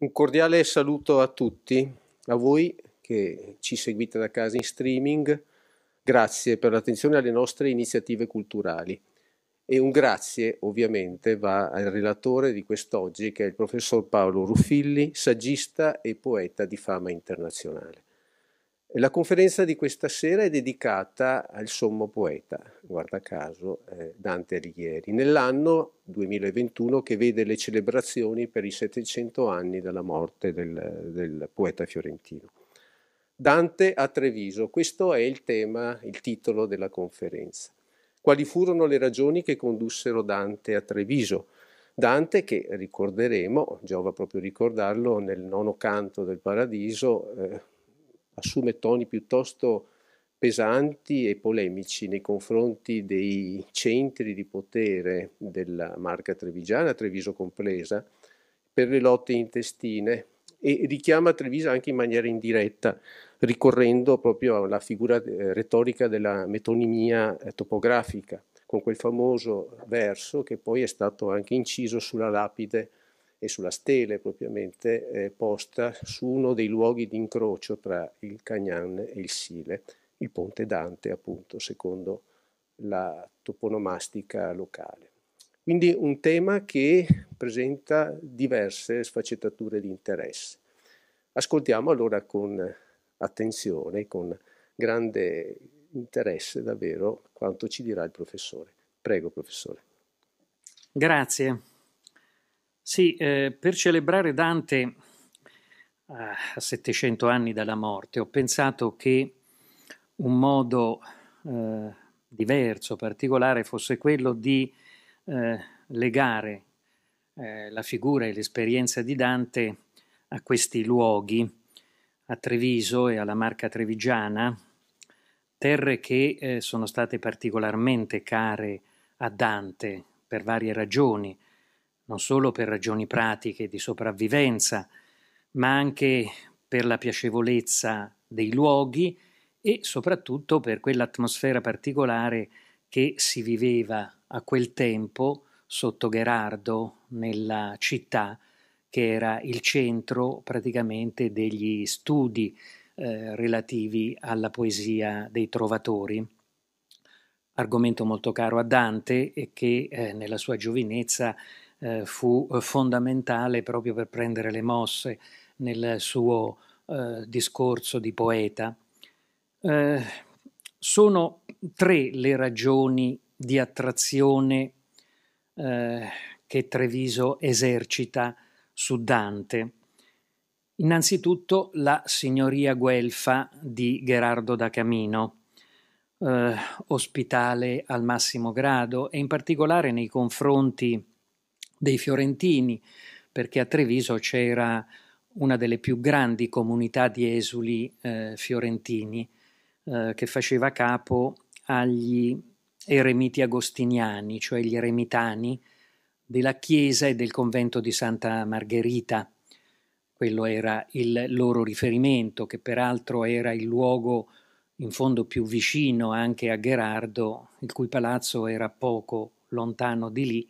Un cordiale saluto a tutti, a voi che ci seguite da casa in streaming, grazie per l'attenzione alle nostre iniziative culturali e un grazie ovviamente va al relatore di quest'oggi che è il professor Paolo Ruffilli, saggista e poeta di fama internazionale. La conferenza di questa sera è dedicata al sommo poeta, guarda caso eh, Dante Alighieri, nell'anno 2021 che vede le celebrazioni per i 700 anni dalla morte del, del poeta fiorentino. Dante a Treviso, questo è il tema, il titolo della conferenza. Quali furono le ragioni che condussero Dante a Treviso? Dante che ricorderemo, giova proprio ricordarlo, nel nono canto del Paradiso, eh, assume toni piuttosto pesanti e polemici nei confronti dei centri di potere della marca trevigiana, Treviso compresa, per le lotte intestine e richiama Treviso anche in maniera indiretta, ricorrendo proprio alla figura eh, retorica della metonimia eh, topografica, con quel famoso verso che poi è stato anche inciso sulla lapide e sulla stele propriamente eh, posta su uno dei luoghi di incrocio tra il Cagnan e il Sile, il ponte Dante appunto secondo la toponomastica locale. Quindi un tema che presenta diverse sfaccettature di interesse. Ascoltiamo allora con attenzione, con grande interesse davvero quanto ci dirà il professore. Prego professore. Grazie. Sì, eh, per celebrare Dante eh, a 700 anni dalla morte ho pensato che un modo eh, diverso, particolare, fosse quello di eh, legare eh, la figura e l'esperienza di Dante a questi luoghi, a Treviso e alla Marca Trevigiana, terre che eh, sono state particolarmente care a Dante per varie ragioni non solo per ragioni pratiche di sopravvivenza, ma anche per la piacevolezza dei luoghi e soprattutto per quell'atmosfera particolare che si viveva a quel tempo sotto Gherardo nella città che era il centro praticamente degli studi eh, relativi alla poesia dei trovatori, argomento molto caro a Dante e che eh, nella sua giovinezza eh, fu eh, fondamentale proprio per prendere le mosse nel suo eh, discorso di poeta. Eh, sono tre le ragioni di attrazione eh, che Treviso esercita su Dante. Innanzitutto la signoria guelfa di Gerardo da Camino, eh, ospitale al massimo grado e in particolare nei confronti dei fiorentini, perché a Treviso c'era una delle più grandi comunità di esuli eh, fiorentini eh, che faceva capo agli eremiti agostiniani, cioè gli eremitani della chiesa e del convento di Santa Margherita. Quello era il loro riferimento, che peraltro era il luogo in fondo più vicino anche a Gherardo, il cui palazzo era poco lontano di lì,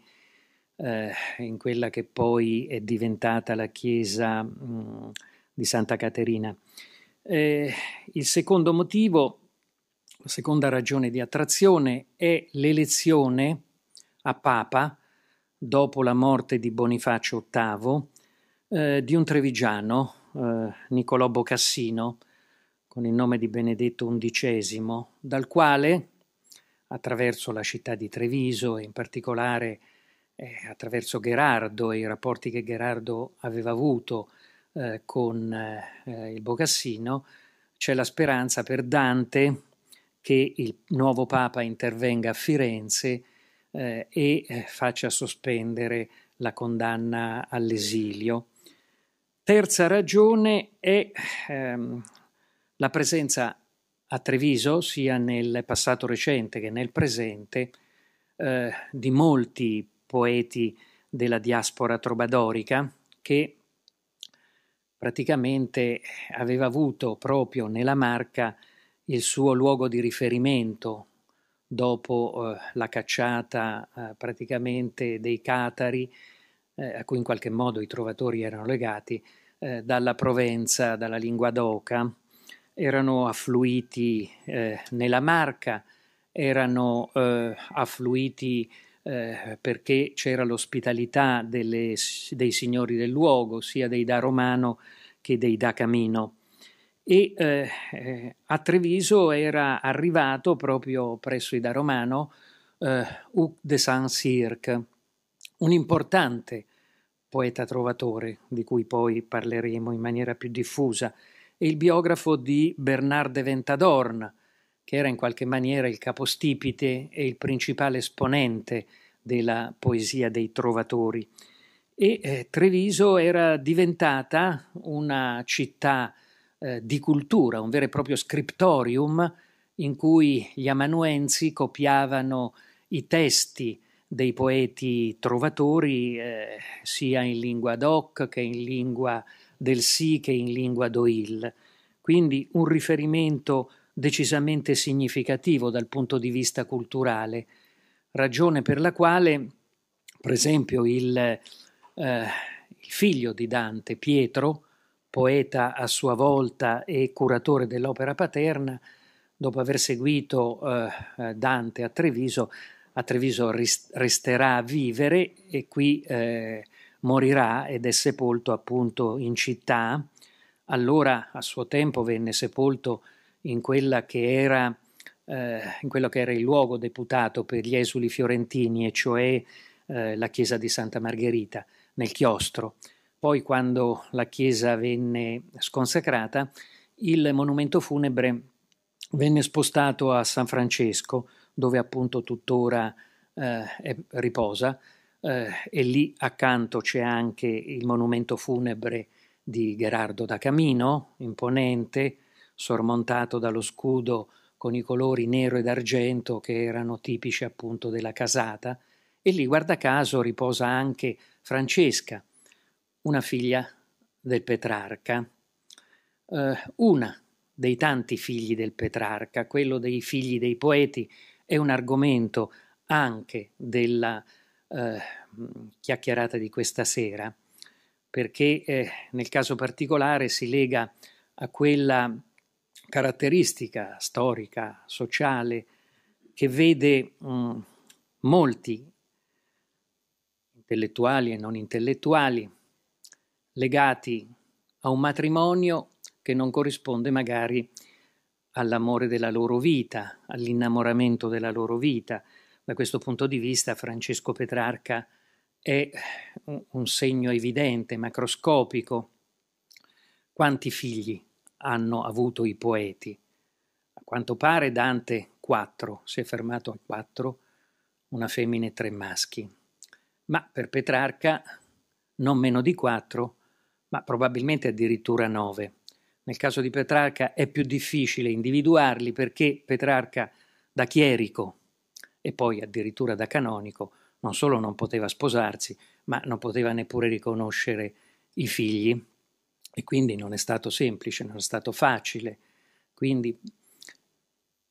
eh, in quella che poi è diventata la chiesa mh, mm, di Santa Caterina. Eh, il secondo motivo, la seconda ragione di attrazione è l'elezione a Papa dopo la morte di Bonifacio VIII eh, di un trevigiano, eh, Niccolò Bocassino, con il nome di Benedetto XI, dal quale, attraverso la città di Treviso e in particolare eh, attraverso Gherardo e i rapporti che Gherardo aveva avuto eh, con eh, il Bocassino, c'è la speranza per Dante che il nuovo Papa intervenga a Firenze eh, e eh, faccia sospendere la condanna all'esilio. Terza ragione è ehm, la presenza a Treviso, sia nel passato recente che nel presente, eh, di molti poeti della diaspora trobadorica che praticamente aveva avuto proprio nella Marca il suo luogo di riferimento dopo eh, la cacciata eh, praticamente dei catari, eh, a cui in qualche modo i trovatori erano legati, eh, dalla Provenza, dalla Linguadoca, erano affluiti eh, nella Marca, erano eh, affluiti eh, perché c'era l'ospitalità delle, dei signori del luogo, sia dei da Romano che dei da Camino. E eh, eh a Treviso era arrivato proprio presso i da Romano eh, Hugues de Saint-Cirque, un importante poeta trovatore, di cui poi parleremo in maniera più diffusa, e il biografo di Bernard de Ventadorn, che era in qualche maniera il capostipite e il principale esponente della poesia dei trovatori. E eh, Treviso era diventata una città eh, di cultura, un vero e proprio scriptorium in cui gli amanuensi copiavano i testi dei poeti trovatori eh, sia in lingua doc che in lingua del sì che in lingua d'oil. Quindi un riferimento decisamente significativo dal punto di vista culturale, ragione per la quale, per esempio, il, eh, il figlio di Dante, Pietro, poeta a sua volta e curatore dell'opera paterna, dopo aver seguito eh, eh Dante a Treviso, a Treviso resterà a vivere e qui eh, morirà ed è sepolto appunto in città. Allora a suo tempo venne sepolto in, quella che era, eh, in quello che era il luogo deputato per gli esuli fiorentini, e cioè eh, la chiesa di Santa Margherita, nel chiostro. Poi, quando la chiesa venne sconsacrata, il monumento funebre venne spostato a San Francesco, dove appunto tuttora eh, riposa, eh, e lì accanto c'è anche il monumento funebre di Gerardo da Camino, imponente, sormontato dallo scudo con i colori nero ed argento che erano tipici appunto della casata, e lì guarda caso riposa anche Francesca, una figlia del Petrarca, eh, una dei tanti figli del Petrarca, quello dei figli dei poeti, è un argomento anche della eh, chiacchierata di questa sera, perché eh, nel caso particolare si lega a quella caratteristica storica, sociale, che vede mh, mm, molti intellettuali e non intellettuali legati a un matrimonio che non corrisponde magari all'amore della loro vita, all'innamoramento della loro vita. Da questo punto di vista Francesco Petrarca è un, un segno evidente, macroscopico. Quanti figli hanno avuto i poeti. A quanto pare Dante quattro, si è fermato a quattro, una femmina e tre maschi. Ma per Petrarca non meno di quattro, ma probabilmente addirittura nove. Nel caso di Petrarca è più difficile individuarli perché Petrarca da chierico e poi addirittura da canonico non solo non poteva sposarsi, ma non poteva neppure riconoscere i figli e quindi non è stato semplice, non è stato facile. Quindi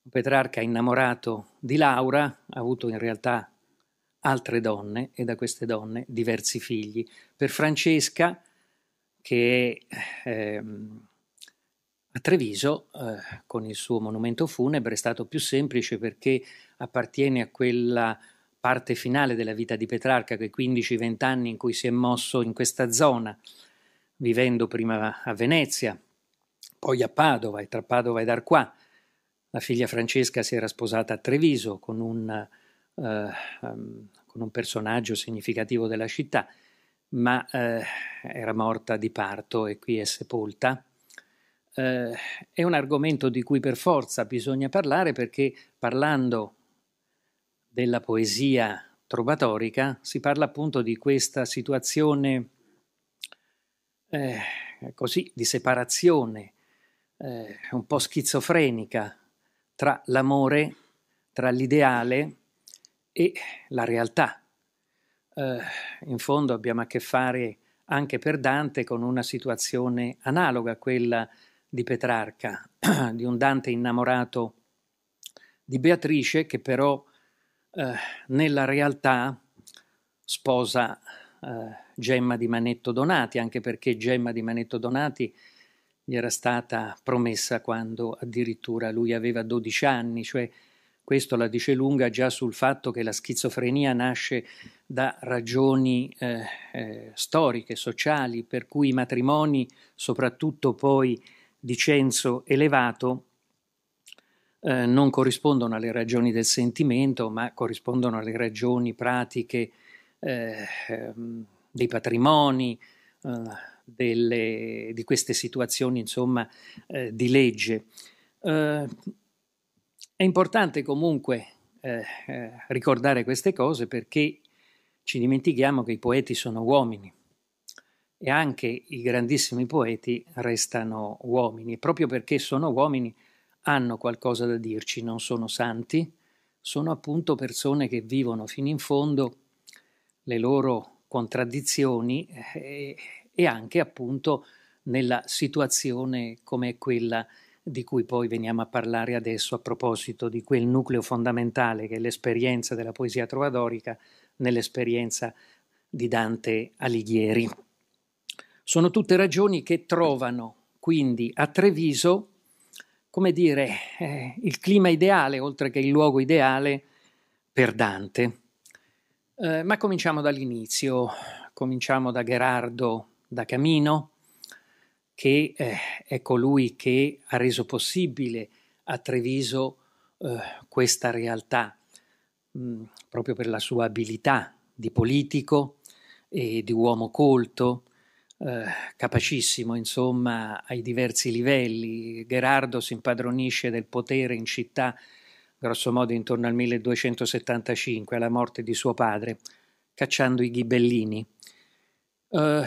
Petrarca innamorato di Laura ha avuto in realtà altre donne e da queste donne diversi figli. Per Francesca, che eh, a Treviso, eh, con il suo monumento funebre, è stato più semplice perché appartiene a quella parte finale della vita di Petrarca, quei 15-20 anni in cui si è mosso in questa zona vivendo prima a Venezia, poi a Padova e tra Padova e Darqua. La figlia Francesca si era sposata a Treviso con un, eh, um, con un personaggio significativo della città, ma eh, era morta di parto e qui è sepolta. Eh, è un argomento di cui per forza bisogna parlare perché parlando della poesia trovatorica si parla appunto di questa situazione eh, così di separazione eh, un po' schizofrenica tra l'amore, tra l'ideale e la realtà. Eh, in fondo abbiamo a che fare anche per Dante con una situazione analoga a quella di Petrarca, di un Dante innamorato di Beatrice che però eh, nella realtà sposa eh, Gemma di Manetto Donati, anche perché Gemma di Manetto Donati gli era stata promessa quando addirittura lui aveva 12 anni, cioè questo la dice lunga già sul fatto che la schizofrenia nasce da ragioni eh, eh, storiche, sociali, per cui i matrimoni, soprattutto poi di censo elevato, eh, non corrispondono alle ragioni del sentimento, ma corrispondono alle ragioni pratiche, eh, ehm, dei patrimoni, eh, delle, di queste situazioni insomma, eh, di legge. Eh, è importante comunque ricordare queste cose perché ci dimentichiamo che i poeti sono uomini e anche i grandissimi poeti restano uomini e proprio perché sono uomini hanno qualcosa da dirci, non sono santi, sono appunto persone che vivono fino in fondo le loro contraddizioni e, eh, e anche appunto nella situazione come quella di cui poi veniamo a parlare adesso a proposito di quel nucleo fondamentale che è l'esperienza della poesia trovadorica nell'esperienza di Dante Alighieri. Sono tutte ragioni che trovano quindi a Treviso, come dire, eh, il clima ideale, oltre che il luogo ideale per Dante. Eh, ma cominciamo dall'inizio, cominciamo da Gerardo da Camino, che eh, è colui che ha reso possibile a Treviso eh, questa realtà, mh, mm, proprio per la sua abilità di politico e di uomo colto, eh, capacissimo insomma ai diversi livelli. Gerardo si impadronisce del potere in città grossomodo intorno al 1275, alla morte di suo padre, cacciando i ghibellini. Uh,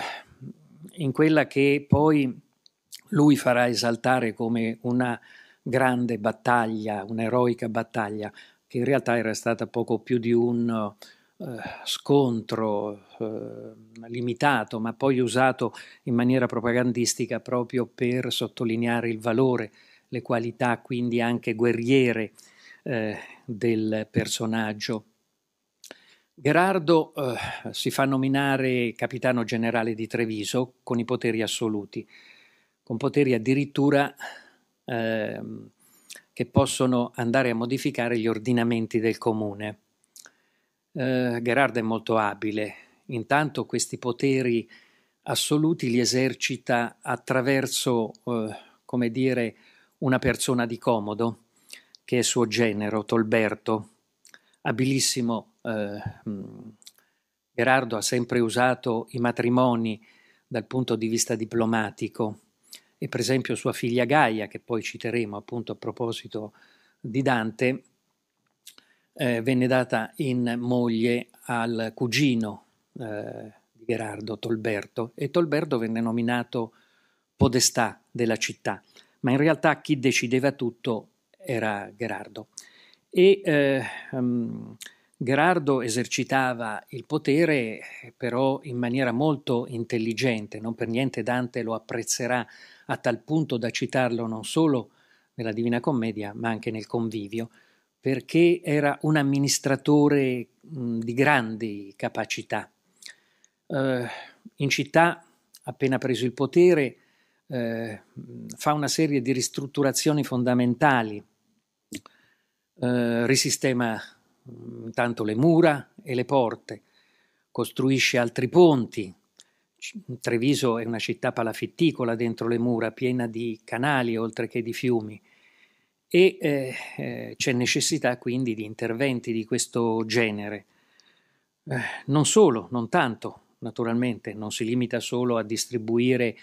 in quella che poi lui farà esaltare come una grande battaglia, un'eroica battaglia, che in realtà era stata poco più di un uh, scontro uh, limitato, ma poi usato in maniera propagandistica proprio per sottolineare il valore, le qualità quindi anche guerriere eh, del personaggio. Gerardo eh, si fa nominare capitano generale di Treviso con i poteri assoluti, con poteri addirittura eh, che possono andare a modificare gli ordinamenti del comune. Eh, Gerardo è molto abile, intanto questi poteri assoluti li esercita attraverso, eh, come dire, una persona di comodo, che è suo genero, Tolberto. Abilissimo, eh, mm, Gerardo ha sempre usato i matrimoni dal punto di vista diplomatico e per esempio sua figlia Gaia, che poi citeremo appunto a proposito di Dante, eh, venne data in moglie al cugino eh, di Gerardo, Tolberto, e Tolberto venne nominato podestà della città, ma in realtà chi decideva tutto era Gerardo. E eh, um, Gerardo esercitava il potere però in maniera molto intelligente, non per niente Dante lo apprezzerà a tal punto da citarlo non solo nella Divina Commedia ma anche nel Convivio, perché era un amministratore mh, di grandi capacità. Eh, in città, appena preso il potere, eh, fa una serie di ristrutturazioni fondamentali eh, risistema mm, intanto le mura e le porte, costruisce altri ponti. Treviso è una città palafitticola dentro le mura, piena di canali oltre che di fiumi e eh, eh, c'è necessità quindi di interventi di questo genere. Eh, non solo, non tanto, naturalmente, non si limita solo a distribuire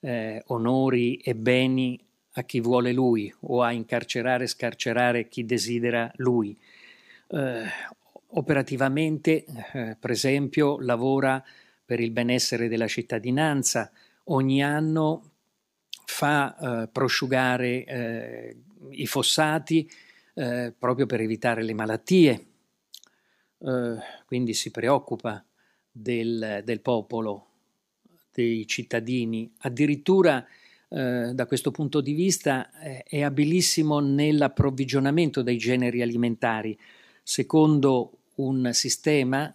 eh, onori e beni a chi vuole lui o a incarcerare e scarcerare chi desidera lui. Eh, operativamente, eh, per esempio, lavora per il benessere della cittadinanza, ogni anno fa eh, prosciugare eh, i fossati eh, proprio per evitare le malattie, eh, quindi si preoccupa del, del popolo, dei cittadini, addirittura eh, da questo punto di vista eh, è abilissimo nell'approvvigionamento dei generi alimentari, secondo un sistema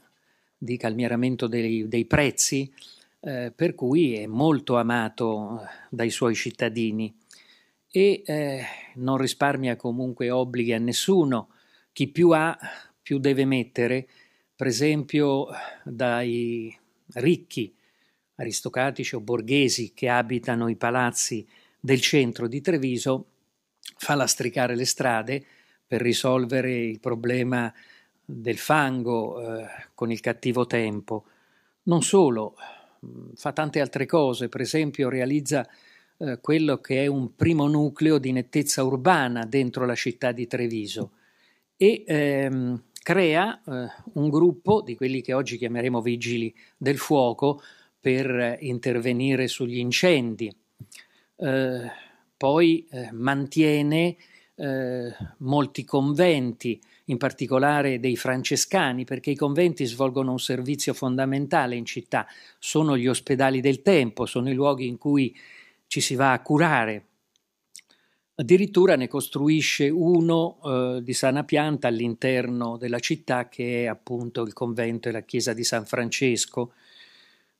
di calmieramento dei, dei prezzi eh, per cui è molto amato eh, dai suoi cittadini e non risparmia comunque obblighi a nessuno. Chi più ha, più deve mettere, per esempio dai ricchi aristocratici o borghesi che abitano i palazzi del centro di Treviso, fa lastricare le strade per risolvere il problema del fango eh, con il cattivo tempo. Non solo, mm, fa tante altre cose, per esempio realizza eh, quello che è un primo nucleo di nettezza urbana dentro la città di Treviso e ehm, crea eh, un gruppo di quelli che oggi chiameremo vigili del fuoco, per intervenire sugli incendi. Eh, poi eh, mantiene eh, molti conventi, in particolare dei francescani, perché i conventi svolgono un servizio fondamentale in città, sono gli ospedali del tempo, sono i luoghi in cui ci si va a curare. Addirittura ne costruisce uno eh, di sana pianta all'interno della città che è appunto il convento e la chiesa di San Francesco,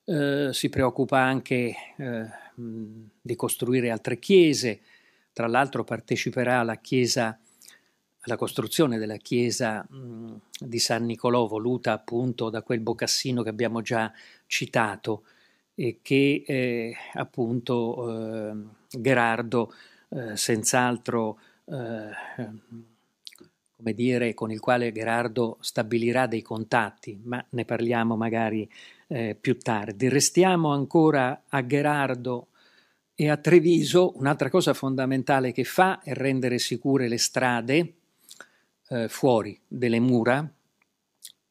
eh, si preoccupa anche eh, di costruire altre chiese, tra l'altro parteciperà alla, chiesa, alla costruzione della chiesa mh, di San Nicolò, voluta appunto da quel Bocassino che abbiamo già citato e che eh, appunto Gerardo eh, senz'altro eh, come dire, con il quale Gerardo stabilirà dei contatti, ma ne parliamo magari eh, più tardi. Restiamo ancora a Gherardo e a Treviso. Un'altra cosa fondamentale che fa è rendere sicure le strade eh, fuori delle mura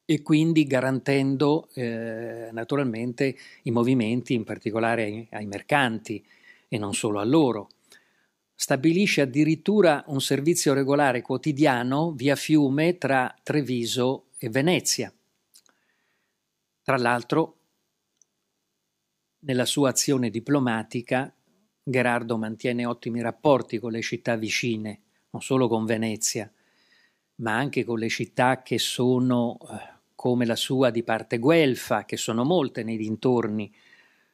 e quindi garantendo eh, naturalmente i movimenti, in particolare ai, ai mercanti e non solo a loro. Stabilisce addirittura un servizio regolare quotidiano via fiume tra Treviso e Venezia. Tra l'altro, nella sua azione diplomatica, Gerardo mantiene ottimi rapporti con le città vicine, non solo con Venezia, ma anche con le città che sono eh, come la sua di parte guelfa, che sono molte nei dintorni,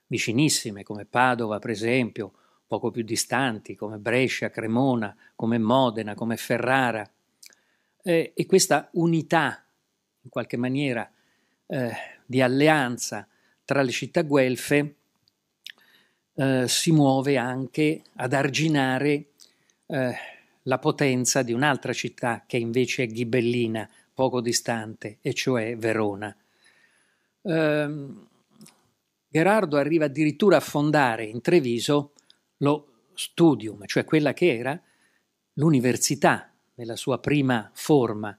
vicinissime come Padova, per esempio, poco più distanti come Brescia, Cremona, come Modena, come Ferrara. Eh, e questa unità, in qualche maniera, eh, di alleanza tra le città guelfe eh, si muove anche ad arginare eh, la potenza di un'altra città che invece è ghibellina, poco distante, e cioè Verona. Eh, Gerardo arriva addirittura a fondare in Treviso lo studium, cioè quella che era l'università nella sua prima forma,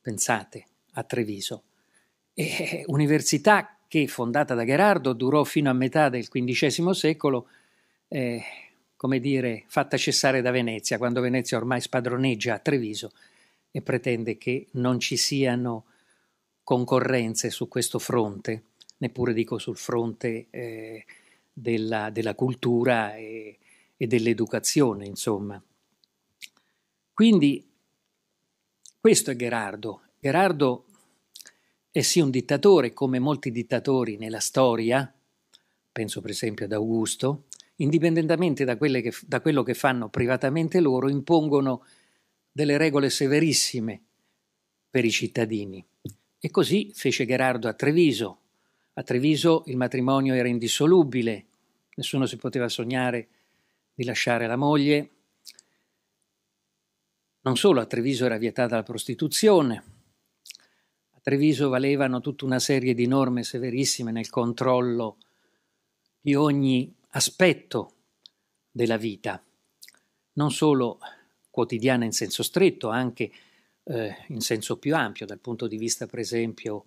pensate, a Treviso eh, università che, fondata da Gherardo, durò fino a metà del XV secolo, eh, come dire, fatta cessare da Venezia, quando Venezia ormai spadroneggia a Treviso e pretende che non ci siano concorrenze su questo fronte, neppure dico sul fronte eh, della, della, cultura e, e dell'educazione, insomma. Quindi questo è Gherardo. Gherardo e sia un dittatore come molti dittatori nella storia, penso per esempio ad Augusto, indipendentemente da, che, da quello che fanno privatamente loro, impongono delle regole severissime per i cittadini. E così fece Gerardo a Treviso. A Treviso il matrimonio era indissolubile, nessuno si poteva sognare di lasciare la moglie. Non solo a Treviso era vietata la prostituzione, Treviso valevano tutta una serie di norme severissime nel controllo di ogni aspetto della vita, non solo quotidiana in senso stretto, anche eh, in senso più ampio, dal punto di vista per esempio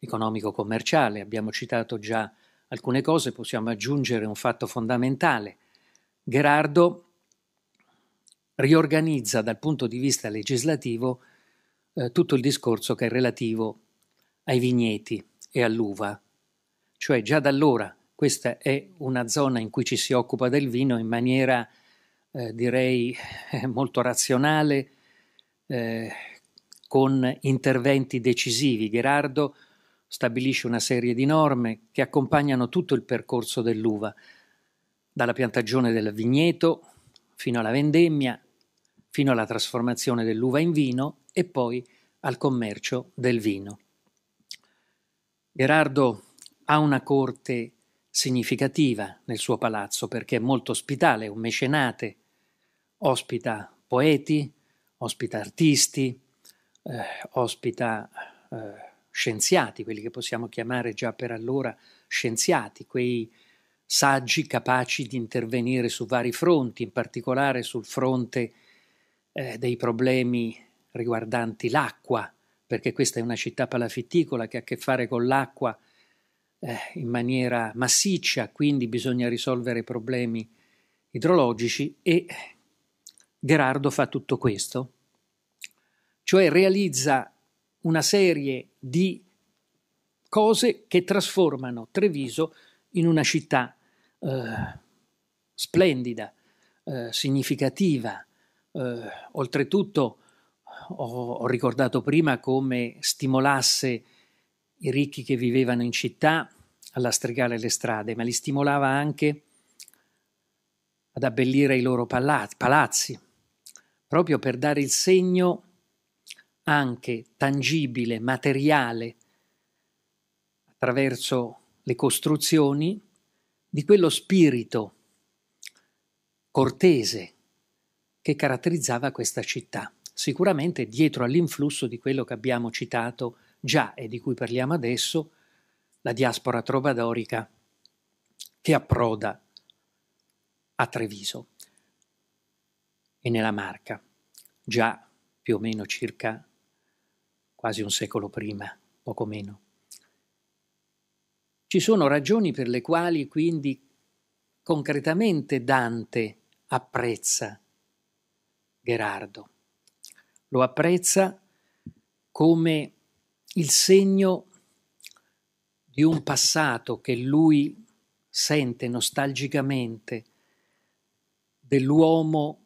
economico-commerciale. Abbiamo citato già alcune cose, possiamo aggiungere un fatto fondamentale. Gerardo riorganizza dal punto di vista legislativo eh, tutto il discorso che è relativo ai vigneti e all'uva. Cioè già da allora questa è una zona in cui ci si occupa del vino in maniera, eh, direi, molto razionale, eh, con interventi decisivi. Gherardo stabilisce una serie di norme che accompagnano tutto il percorso dell'uva, dalla piantagione del vigneto fino alla vendemmia, fino alla trasformazione dell'uva in vino e poi al commercio del vino. Gerardo ha una corte significativa nel suo palazzo perché è molto ospitale, un mecenate, ospita poeti, ospita artisti, eh, ospita eh, scienziati, quelli che possiamo chiamare già per allora scienziati, quei saggi capaci di intervenire su vari fronti, in particolare sul fronte eh, dei problemi riguardanti l'acqua, perché questa è una città palafitticola che ha a che fare con l'acqua eh, in maniera massiccia, quindi bisogna risolvere problemi idrologici e Gerardo fa tutto questo, cioè realizza una serie di cose che trasformano Treviso in una città eh, splendida, eh, significativa, eh, oltretutto ho, ho ricordato prima come stimolasse i ricchi che vivevano in città a lastricare le strade, ma li stimolava anche ad abbellire i loro palazzi, proprio per dare il segno anche tangibile, materiale, attraverso le costruzioni, di quello spirito cortese che caratterizzava questa città sicuramente dietro all'influsso di quello che abbiamo citato già e di cui parliamo adesso, la diaspora trovadorica che approda a Treviso e nella Marca, già più o meno circa quasi un secolo prima, poco meno. Ci sono ragioni per le quali quindi concretamente Dante apprezza Gerardo lo apprezza come il segno di un passato che lui sente nostalgicamente dell'uomo,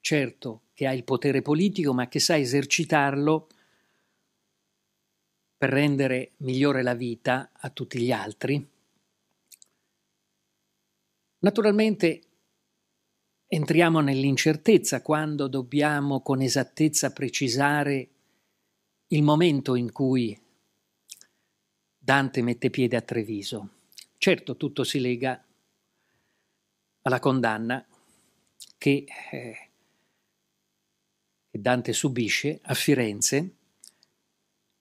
certo, che ha il potere politico, ma che sa esercitarlo per rendere migliore la vita a tutti gli altri. Naturalmente Entriamo nell'incertezza quando dobbiamo con esattezza precisare il momento in cui Dante mette piede a Treviso. Certo, tutto si lega alla condanna che, eh, Dante subisce a Firenze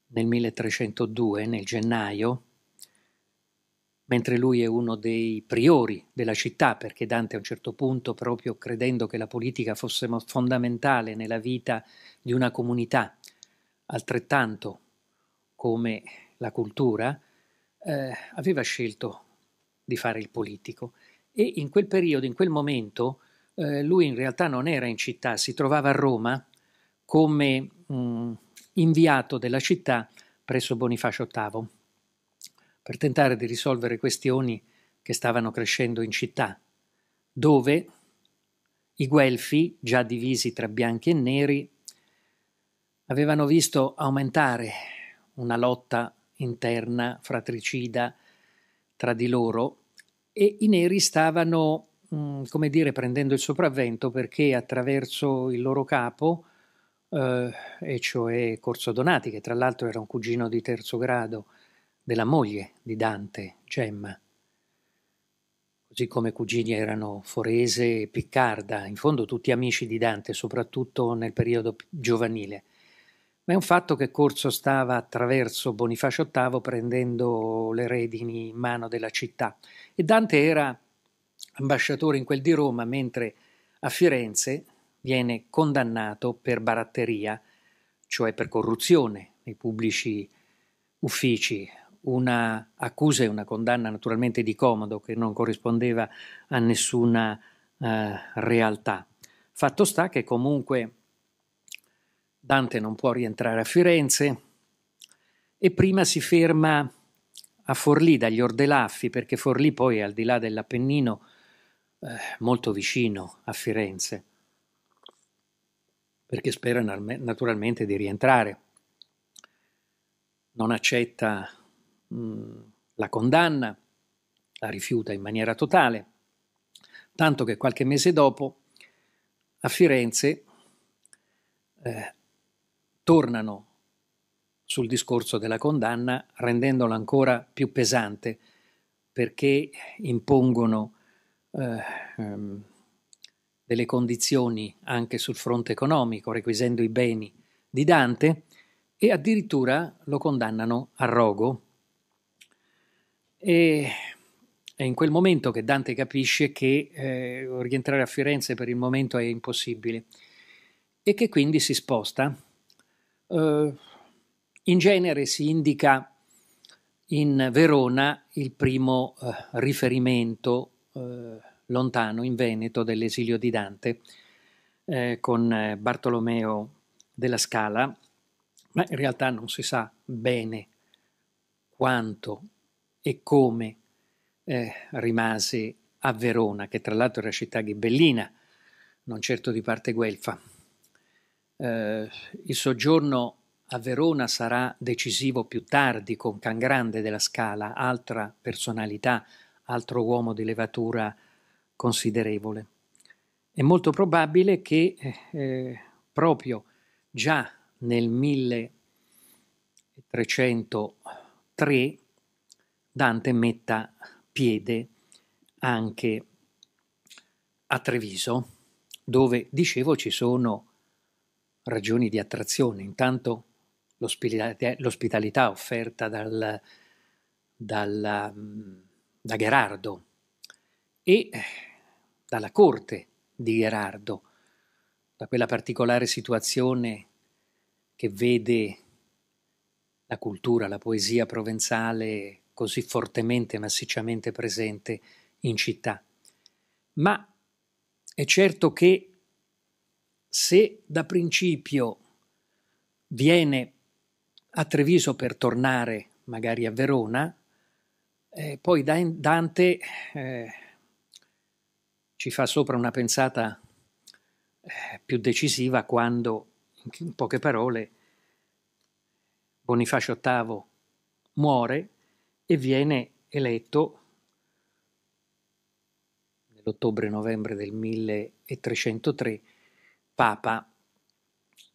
nel 1302, nel gennaio, mentre lui è uno dei priori della città, perché Dante a un certo punto, proprio credendo che la politica fosse fondamentale nella vita di una comunità, altrettanto come la cultura, eh, aveva scelto di fare il politico. E in quel periodo, in quel momento, eh, lui in realtà non era in città, si trovava a Roma come mh, mm, inviato della città presso Bonifacio VIII per tentare di risolvere questioni che stavano crescendo in città, dove i guelfi, già divisi tra bianchi e neri, avevano visto aumentare una lotta interna, fratricida tra di loro e i neri stavano, mh, mm, come dire, prendendo il sopravvento perché attraverso il loro capo, eh, e cioè Corso Donati, che tra l'altro era un cugino di terzo grado della moglie di Dante, Gemma, così come cugini erano Forese e Piccarda, in fondo tutti amici di Dante, soprattutto nel periodo giovanile. Ma è un fatto che Corso stava attraverso Bonifacio VIII prendendo le redini in mano della città e Dante era ambasciatore in quel di Roma, mentre a Firenze viene condannato per baratteria, cioè per corruzione nei pubblici uffici, una accusa e una condanna naturalmente di comodo che non corrispondeva a nessuna eh, realtà. Fatto sta che comunque Dante non può rientrare a Firenze e prima si ferma a Forlì dagli Ordelaffi perché Forlì poi è al di là dell'Appennino eh, molto vicino a Firenze perché spera naturalmente di rientrare non accetta Mm, la condanna, la rifiuta in maniera totale, tanto che qualche mese dopo a Firenze eh, tornano sul discorso della condanna rendendola ancora più pesante perché impongono eh, ehm, delle condizioni anche sul fronte economico, requisendo i beni di Dante e addirittura lo condannano a rogo e è in quel momento che Dante capisce che eh, rientrare a Firenze per il momento è impossibile e che quindi si sposta. Uh, in genere si indica in Verona il primo uh, riferimento uh, lontano in Veneto dell'esilio di Dante con Bartolomeo della Scala, ma in realtà non si sa bene quanto e come eh, rimase a Verona, che tra l'altro era città ghibellina, non certo di parte guelfa. Eh, il soggiorno a Verona sarà decisivo più tardi con Can Grande della Scala, altra personalità, altro uomo di levatura considerevole. È molto probabile che eh, eh proprio già nel 1303 Dante metta piede anche a Treviso, dove, dicevo, ci sono ragioni di attrazione. Intanto l'ospitalità offerta dal, dal, da Gerardo e dalla corte di Gerardo, da quella particolare situazione che vede la cultura, la poesia provenzale così fortemente e massicciamente presente in città. Ma è certo che se da principio viene a Treviso per tornare magari a Verona, eh, poi Dante eh, ci fa sopra una pensata eh, più decisiva quando, in poche parole, Bonifacio VIII muore e viene eletto nell'ottobre-novembre del 1303 Papa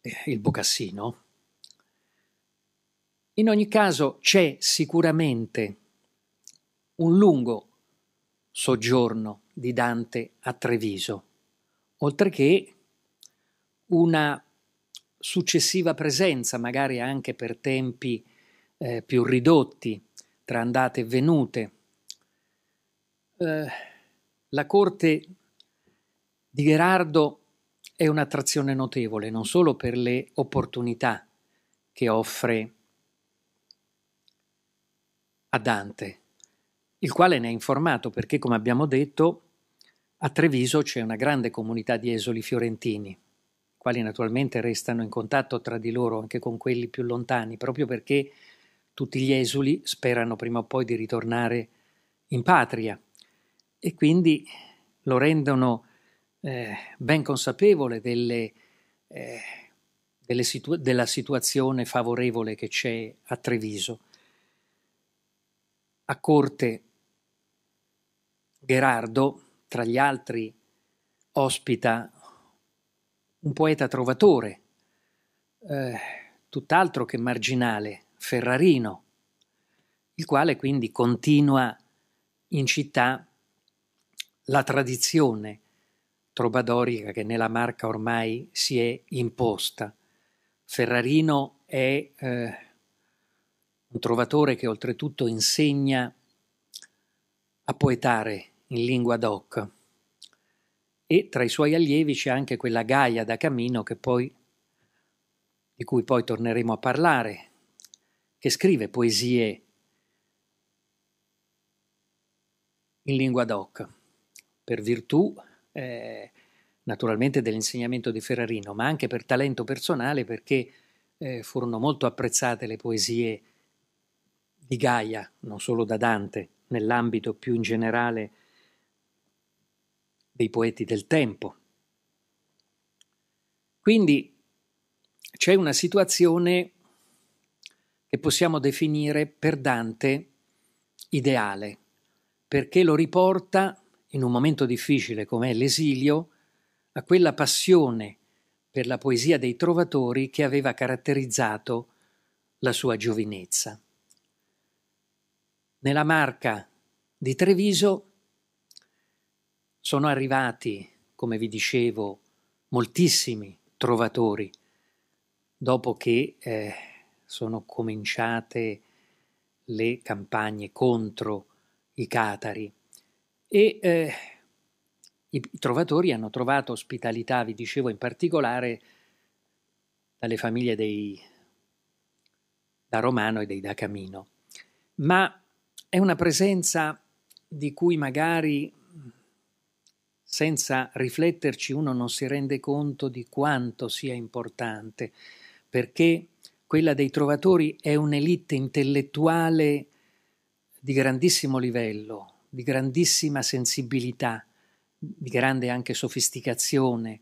eh, il Bocassino. In ogni caso c'è sicuramente un lungo soggiorno di Dante a Treviso, oltre che una successiva presenza, magari anche per tempi eh, più ridotti, tra andate e venute. Eh, la corte di Gherardo è un'attrazione notevole non solo per le opportunità che offre a Dante, il quale ne è informato perché, come abbiamo detto, a Treviso c'è una grande comunità di esoli fiorentini, quali naturalmente restano in contatto tra di loro anche con quelli più lontani, proprio perché tutti gli esuli sperano prima o poi di ritornare in patria e quindi lo rendono eh, ben consapevole delle, eh, delle situ- della situazione favorevole che c'è a Treviso. A corte Gherardo, tra gli altri, ospita un poeta trovatore, eh, tutt'altro che marginale, Ferrarino, il quale quindi continua in città la tradizione trobadorica che nella Marca ormai si è imposta. Ferrarino è eh, un trovatore che oltretutto insegna a poetare in lingua doc e tra i suoi allievi c'è anche quella Gaia da Camino poi, di cui poi torneremo a parlare, che scrive poesie in lingua doc, per virtù eh, naturalmente dell'insegnamento di Ferrarino, ma anche per talento personale perché eh, furono molto apprezzate le poesie di Gaia, non solo da Dante, nell'ambito più in generale dei poeti del tempo. Quindi c'è una situazione e possiamo definire per Dante ideale, perché lo riporta, in un momento difficile come è l'esilio, a quella passione per la poesia dei trovatori che aveva caratterizzato la sua giovinezza. Nella marca di Treviso sono arrivati, come vi dicevo, moltissimi trovatori dopo che eh, sono cominciate le campagne contro i catari e eh, i trovatori hanno trovato ospitalità, vi dicevo, in particolare dalle famiglie dei, da Romano e dei da Camino. Ma è una presenza di cui magari senza rifletterci uno non si rende conto di quanto sia importante, perché quella dei trovatori è un'elite intellettuale di grandissimo livello, di grandissima sensibilità, di grande anche sofisticazione,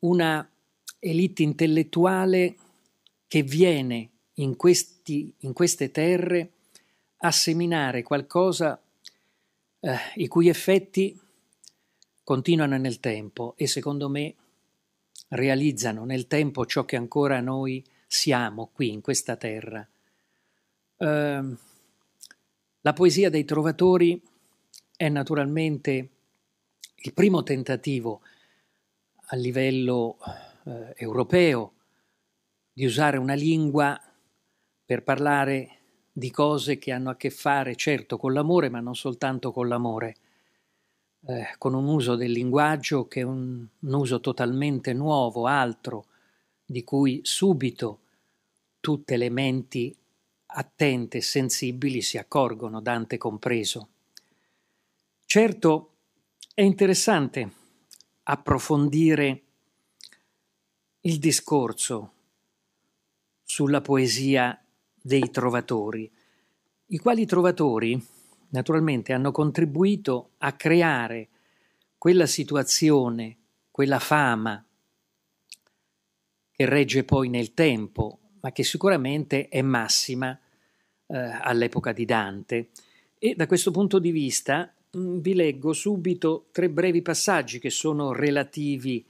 una elite intellettuale che viene in, questi, in queste terre a seminare qualcosa eh, i cui effetti continuano nel tempo e secondo me realizzano nel tempo ciò che ancora noi siamo qui in questa terra. Eh, la poesia dei trovatori è naturalmente il primo tentativo a livello eh, europeo di usare una lingua per parlare di cose che hanno a che fare certo con l'amore, ma non soltanto con l'amore, eh, con un uso del linguaggio che è un, un uso totalmente nuovo, altro, di cui subito tutte le menti attente e sensibili si accorgono, Dante compreso. Certo, è interessante approfondire il discorso sulla poesia dei trovatori, i quali trovatori naturalmente hanno contribuito a creare quella situazione, quella fama, che regge poi nel tempo, ma che sicuramente è massima eh, all'epoca di Dante. E da questo punto di vista mh, mm, vi leggo subito tre brevi passaggi che sono relativi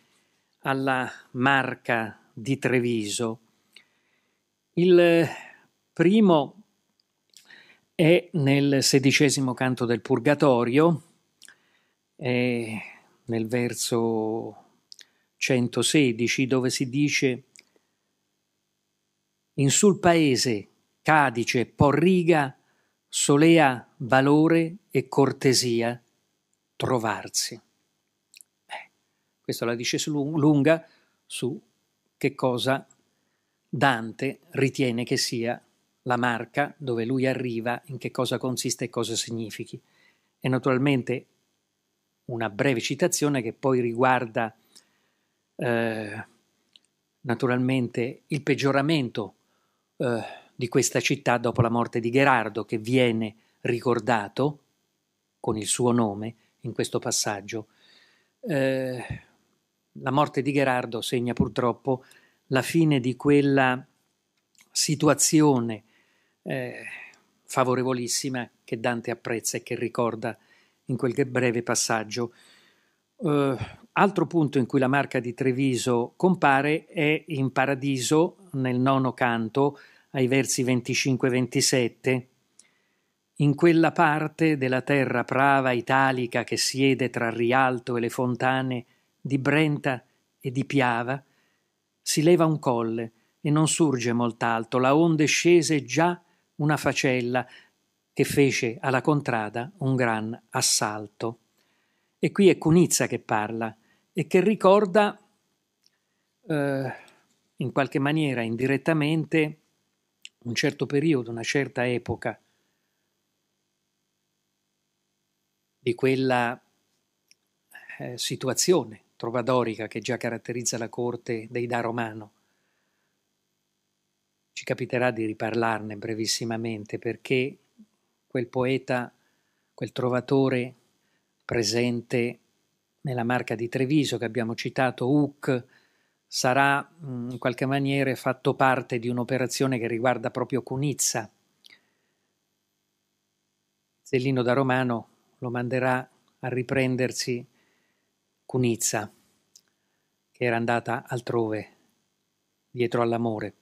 alla marca di Treviso. Il primo è nel sedicesimo canto del Purgatorio, è nel verso 116 dove si dice in sul paese Cadice Porriga solea valore e cortesia trovarsi. Beh, questa la dice lunga su che cosa Dante ritiene che sia la marca dove lui arriva, in che cosa consiste e cosa significhi. E naturalmente una breve citazione che poi riguarda eh, naturalmente il peggioramento eh, di questa città dopo la morte di Gherardo, che viene ricordato con il suo nome in questo passaggio. Eh, la morte di Gherardo segna purtroppo la fine di quella situazione eh, favorevolissima che Dante apprezza e che ricorda in quel breve passaggio eh, altro punto in cui la marca di Treviso compare è in Paradiso, nel nono canto, ai versi 25-27. In quella parte della terra prava italica che siede tra Rialto e le fontane di Brenta e di Piava, si leva un colle e non surge molt'alto, la onde scese già una facella che fece alla contrada un gran assalto. E qui è Cunizza che parla e che ricorda eh, in qualche maniera indirettamente un certo periodo, una certa epoca di quella eh, situazione trovadorica che già caratterizza la corte dei Da Romano. Ci capiterà di riparlarne brevissimamente perché quel poeta, quel trovatore presente nella marca di Treviso che abbiamo citato, UC, sarà mm, in qualche maniera fatto parte di un'operazione che riguarda proprio Cunizza. Zellino da Romano lo manderà a riprendersi Cunizza, che era andata altrove, dietro all'amore.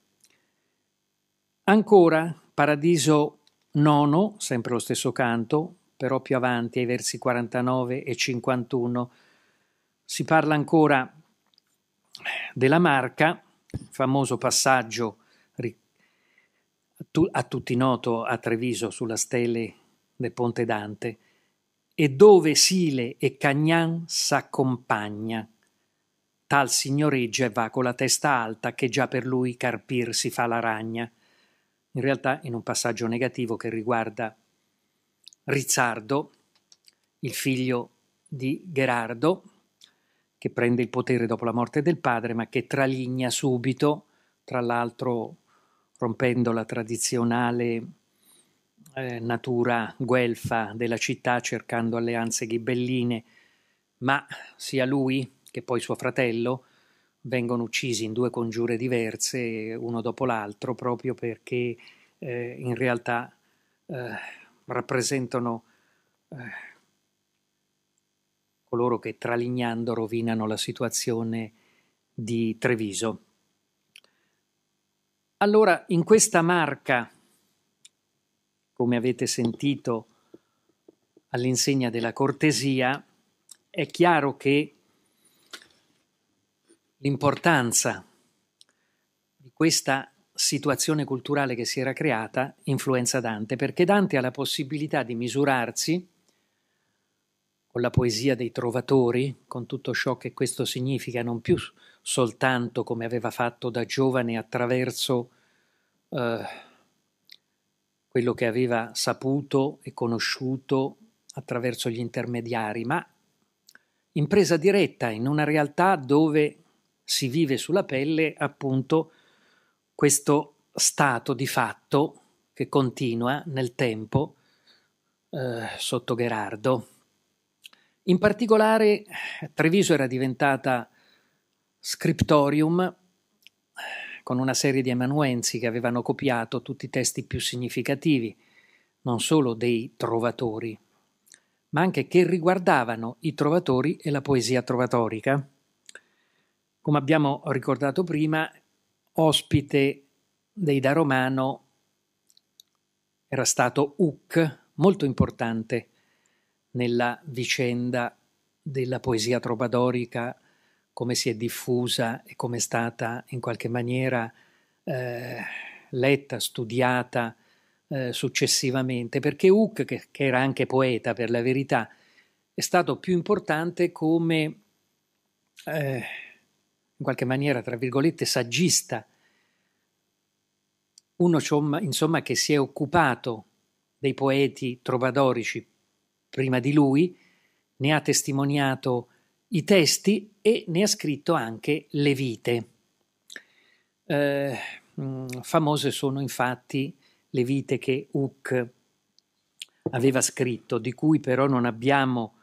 Ancora, Paradiso nono, sempre lo stesso canto, però più avanti, ai versi 49 e 51, si parla ancora della marca, famoso passaggio a tutti noto a Treviso sulla stele del Ponte Dante, e dove Sile e Cagnan s'accompagna. Tal signoreggia e va con la testa alta che già per lui carpir si fa la ragna. In realtà in un passaggio negativo che riguarda Rizzardo, il figlio di Gherardo, che prende il potere dopo la morte del padre, ma che traligna subito, tra l'altro rompendo la tradizionale eh, natura guelfa della città, cercando alleanze ghibelline, ma sia lui che poi suo fratello vengono uccisi in due congiure diverse, uno dopo l'altro, proprio perché eh, in realtà eh, rappresentano eh, coloro che tralignando rovinano la situazione di Treviso. Allora, in questa marca, come avete sentito all'insegna della cortesia, è chiaro che l'importanza di questa situazione culturale che si era creata influenza Dante, perché Dante ha la possibilità di misurarsi con la poesia dei trovatori, con tutto ciò che questo significa, non più soltanto come aveva fatto da giovane attraverso eh, quello che aveva saputo e conosciuto attraverso gli intermediari, ma impresa diretta in una realtà dove si vive sulla pelle appunto questo stato di fatto che continua nel tempo eh, sotto Gherardo. In particolare Treviso era diventata scriptorium con una serie di amanuensi che avevano copiato tutti i testi più significativi, non solo dei trovatori, ma anche che riguardavano i trovatori e la poesia trovatorica. Come abbiamo ricordato prima, ospite dei Da Romano era stato Uc, molto importante nella vicenda della poesia trovadorica, come si è diffusa e come è stata in qualche maniera eh, letta, studiata eh, successivamente, perché Uc, che, che era anche poeta per la verità, è stato più importante come eh, in qualche maniera, tra virgolette, saggista, uno insomma che si è occupato dei poeti trovadorici prima di lui, ne ha testimoniato i testi e ne ha scritto anche le vite. Eh, mm, famose sono infatti le vite che Uc aveva scritto, di cui però non abbiamo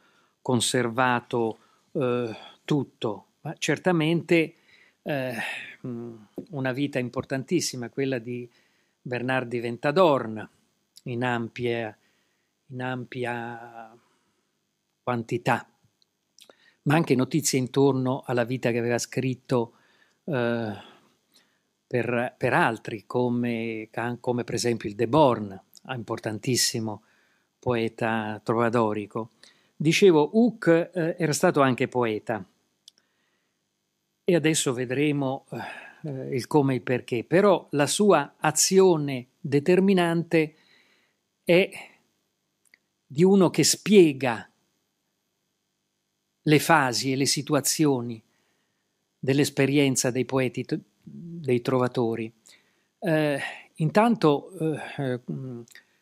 conservato eh, tutto, ma certamente eh, una vita importantissima, quella di Bernardi Ventadorn, in ampia, in ampia quantità, ma anche notizie intorno alla vita che aveva scritto eh, per, per, altri, come, come, per esempio il De Born, importantissimo poeta trovadorico. Dicevo, Huck eh, era stato anche poeta, e adesso vedremo eh, il come e il perché, però la sua azione determinante è di uno che spiega le fasi e le situazioni dell'esperienza dei poeti, dei trovatori. Eh, intanto eh, eh,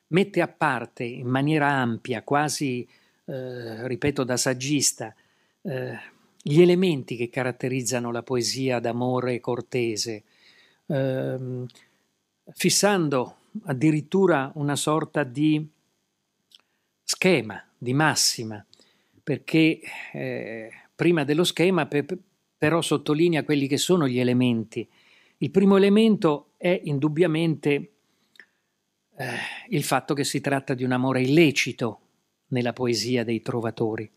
mette a parte in maniera ampia, quasi, eh, ripeto, da saggista, eh, gli elementi che caratterizzano la poesia d'amore cortese, ehm, fissando addirittura una sorta di schema, di massima, perché eh, prima dello schema pe però sottolinea quelli che sono gli elementi. Il primo elemento è indubbiamente eh, il fatto che si tratta di un amore illecito nella poesia dei trovatori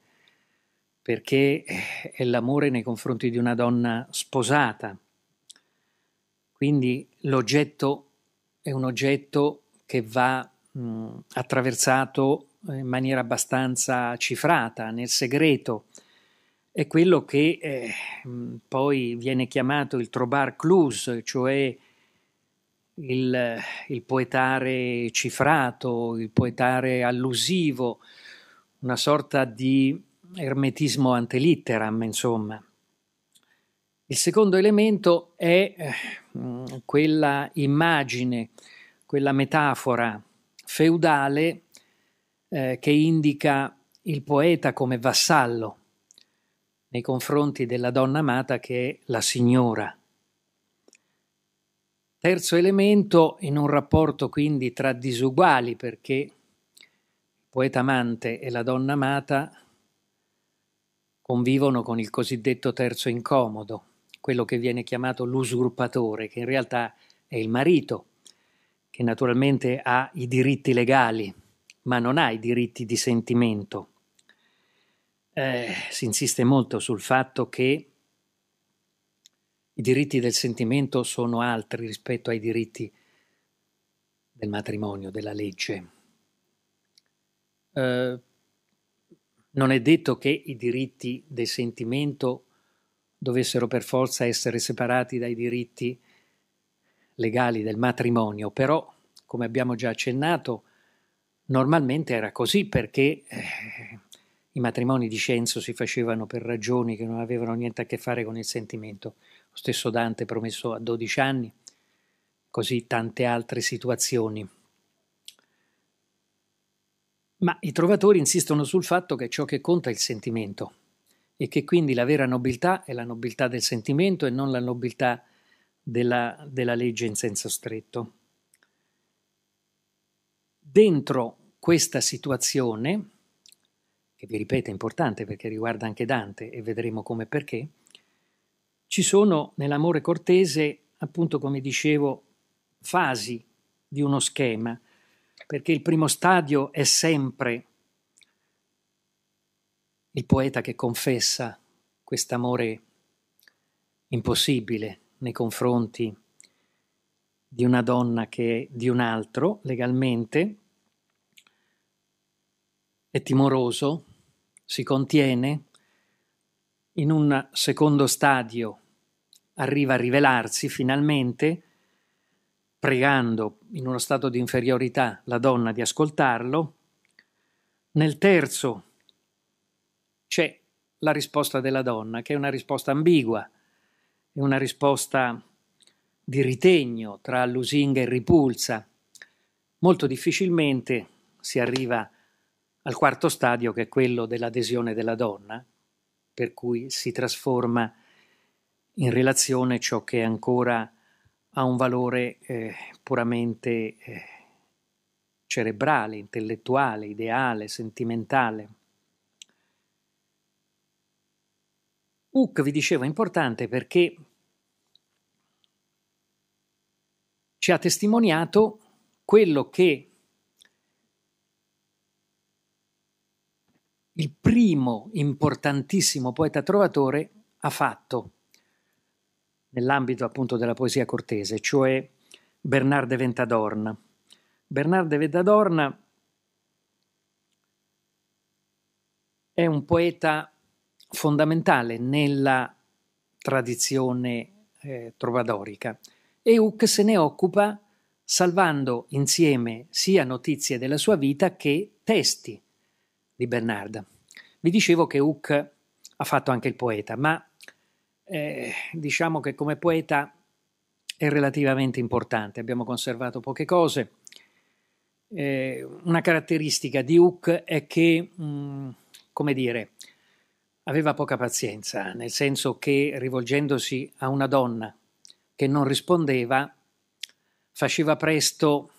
perché eh, è l'amore nei confronti di una donna sposata. Quindi l'oggetto è un oggetto che va mh, attraversato in maniera abbastanza cifrata, nel segreto. È quello che eh, poi viene chiamato il trobar clus, cioè il, il, poetare cifrato, il poetare allusivo, una sorta di ermetismo ante litteram, insomma. Il secondo elemento è eh, quella immagine, quella metafora feudale eh, che indica il poeta come vassallo nei confronti della donna amata che è la signora. Terzo elemento, in un rapporto quindi tra disuguali, perché il poeta amante e la donna amata convivono con il cosiddetto terzo incomodo, quello che viene chiamato l'usurpatore, che in realtà è il marito, che naturalmente ha i diritti legali, ma non ha i diritti di sentimento. Eh, si insiste molto sul fatto che i diritti del sentimento sono altri rispetto ai diritti del matrimonio, della legge. Eh, non è detto che i diritti del sentimento dovessero per forza essere separati dai diritti legali del matrimonio, però, come abbiamo già accennato, normalmente era così perché eh, i matrimoni di Censo si facevano per ragioni che non avevano niente a che fare con il sentimento. Lo stesso Dante promesso a 12 anni, così tante altre situazioni. Ma i trovatori insistono sul fatto che ciò che conta è il sentimento e che quindi la vera nobiltà è la nobiltà del sentimento e non la nobiltà della, della legge in senso stretto. Dentro questa situazione, che vi ripeto è importante perché riguarda anche Dante e vedremo come e perché, ci sono nell'amore cortese, appunto come dicevo, fasi di uno schema perché il primo stadio è sempre il poeta che confessa quest'amore impossibile nei confronti di una donna che è di un altro legalmente, è timoroso, si contiene, in un secondo stadio arriva a rivelarsi finalmente pregando in uno stato di inferiorità la donna di ascoltarlo. Nel terzo c'è la risposta della donna, che è una risposta ambigua, è una risposta di ritegno tra lusinga e ripulsa. Molto difficilmente si arriva al quarto stadio, che è quello dell'adesione della donna, per cui si trasforma in relazione ciò che è ancora ha un valore eh, puramente eh, cerebrale, intellettuale, ideale, sentimentale. Huck, vi diceva importante perché ci ha testimoniato quello che il primo importantissimo poeta trovatore ha fatto nell'ambito appunto della poesia cortese, cioè Bernard de Ventadorna. Bernard de Ventadorna è un poeta fondamentale nella tradizione eh, trovadorica e Huck se ne occupa salvando insieme sia notizie della sua vita che testi di Bernard. Vi dicevo che Huck ha fatto anche il poeta, ma eh, diciamo che come poeta è relativamente importante, abbiamo conservato poche cose. Eh, una caratteristica di Hooke è che, mh, mm, come dire, aveva poca pazienza, nel senso che rivolgendosi a una donna che non rispondeva, faceva presto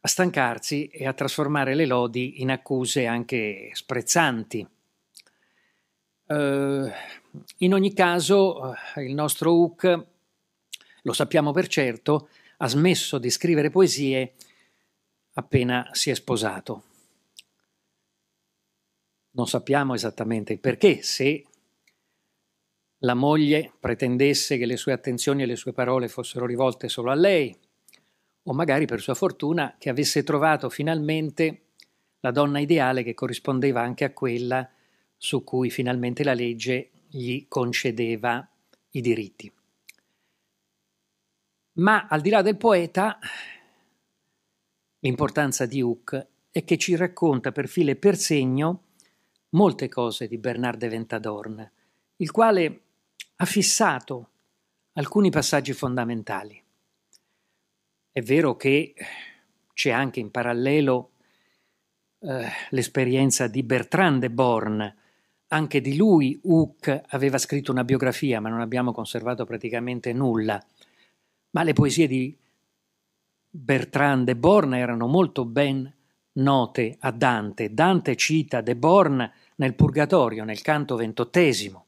a stancarsi e a trasformare le lodi in accuse anche sprezzanti. Eh, in ogni caso, eh, il nostro Hook, lo sappiamo per certo, ha smesso di scrivere poesie appena si è sposato. Non sappiamo esattamente il perché, se la moglie pretendesse che le sue attenzioni e le sue parole fossero rivolte solo a lei, o magari per sua fortuna che avesse trovato finalmente la donna ideale che corrispondeva anche a quella su cui finalmente la legge gli concedeva i diritti. Ma al di là del poeta, l'importanza di Hooke è che ci racconta per filo e per segno molte cose di Bernard de Ventadorn, il quale ha fissato alcuni passaggi fondamentali. È vero che c'è anche in parallelo eh, l'esperienza di Bertrand de Born, anche di lui Hooke aveva scritto una biografia, ma non abbiamo conservato praticamente nulla. Ma le poesie di Bertrand de Born erano molto ben note a Dante. Dante cita de Born nel Purgatorio, nel canto ventottesimo.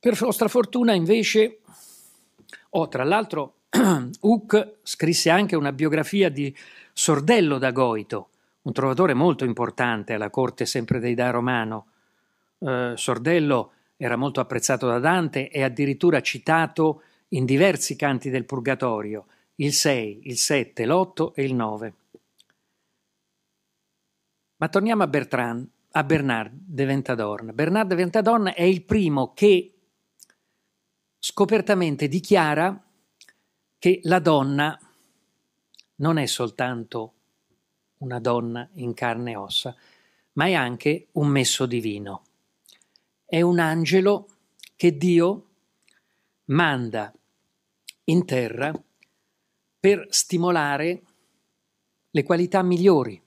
Per nostra fortuna, invece, oh, tra l'altro, Hooke scrisse anche una biografia di Sordello da Goito, un trovatore molto importante alla corte sempre dei Da Romano. Eh, Sordello era molto apprezzato da Dante e addirittura citato in diversi canti del Purgatorio, il 6, il 7, l'8 e il 9. Ma torniamo a Bertrand, a Bernard de Ventadorn. Bernard de Ventadorn è il primo che scopertamente dichiara che la donna non è soltanto una donna in carne e ossa, ma è anche un messo divino. È un angelo che Dio manda in terra per stimolare le qualità migliori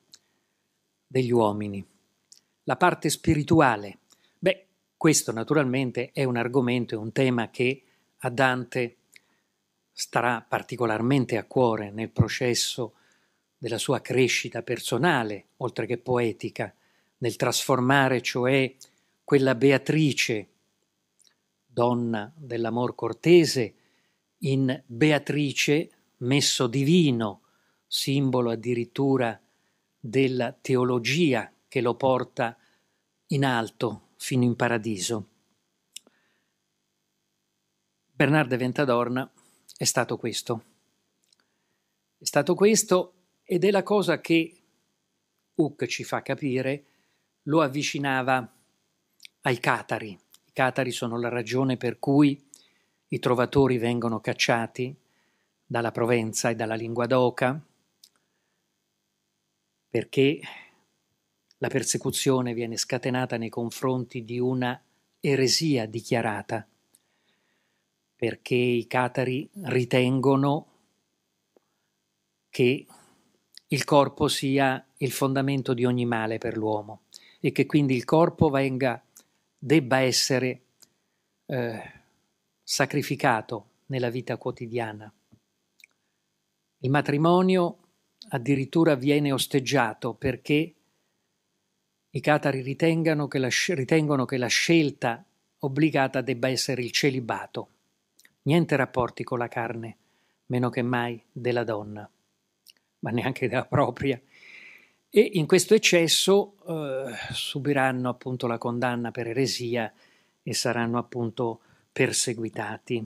degli uomini, la parte spirituale. Beh, questo naturalmente è un argomento, e un tema che a Dante starà particolarmente a cuore nel processo della sua crescita personale, oltre che poetica, nel trasformare cioè quella Beatrice, donna dell'amor cortese, in Beatrice messo divino, simbolo addirittura della teologia che lo porta in alto fino in paradiso. Bernardo Ventadorna è stato questo. È stato questo ed è la cosa che Hook ci fa capire, lo avvicinava ai catari. I catari sono la ragione per cui i trovatori vengono cacciati dalla Provenza e dalla Linguadoca, perché la persecuzione viene scatenata nei confronti di una eresia dichiarata, perché i catari ritengono che il corpo sia il fondamento di ogni male per l'uomo e che quindi il corpo venga, debba essere eh, sacrificato nella vita quotidiana. Il matrimonio addirittura viene osteggiato perché i catari ritengono che la, ritengono che la scelta obbligata debba essere il celibato. Niente rapporti con la carne, meno che mai della donna ma neanche della propria. E in questo eccesso eh, subiranno appunto la condanna per eresia e saranno appunto perseguitati.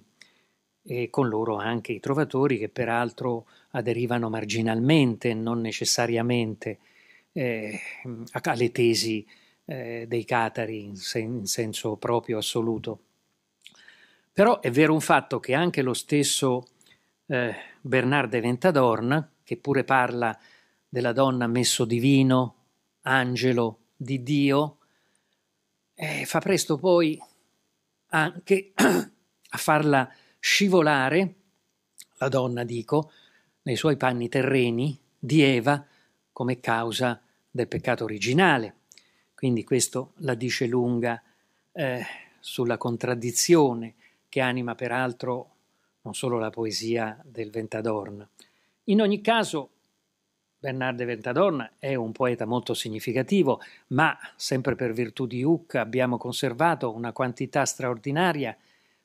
E con loro anche i trovatori che peraltro aderivano marginalmente, non necessariamente eh, alle tesi eh, dei catari in, sen- in senso proprio assoluto. Però è vero un fatto che anche lo stesso eh, Bernard de Ventadorn, che pure parla della donna messo divino, angelo di Dio, eh, fa presto poi anche a farla scivolare, la donna dico, nei suoi panni terreni di Eva come causa del peccato originale. Quindi questo la dice lunga eh, sulla contraddizione che anima peraltro non solo la poesia del Ventadorn, in ogni caso, Bernard de Ventadonna è un poeta molto significativo, ma sempre per virtù di Huck abbiamo conservato una quantità straordinaria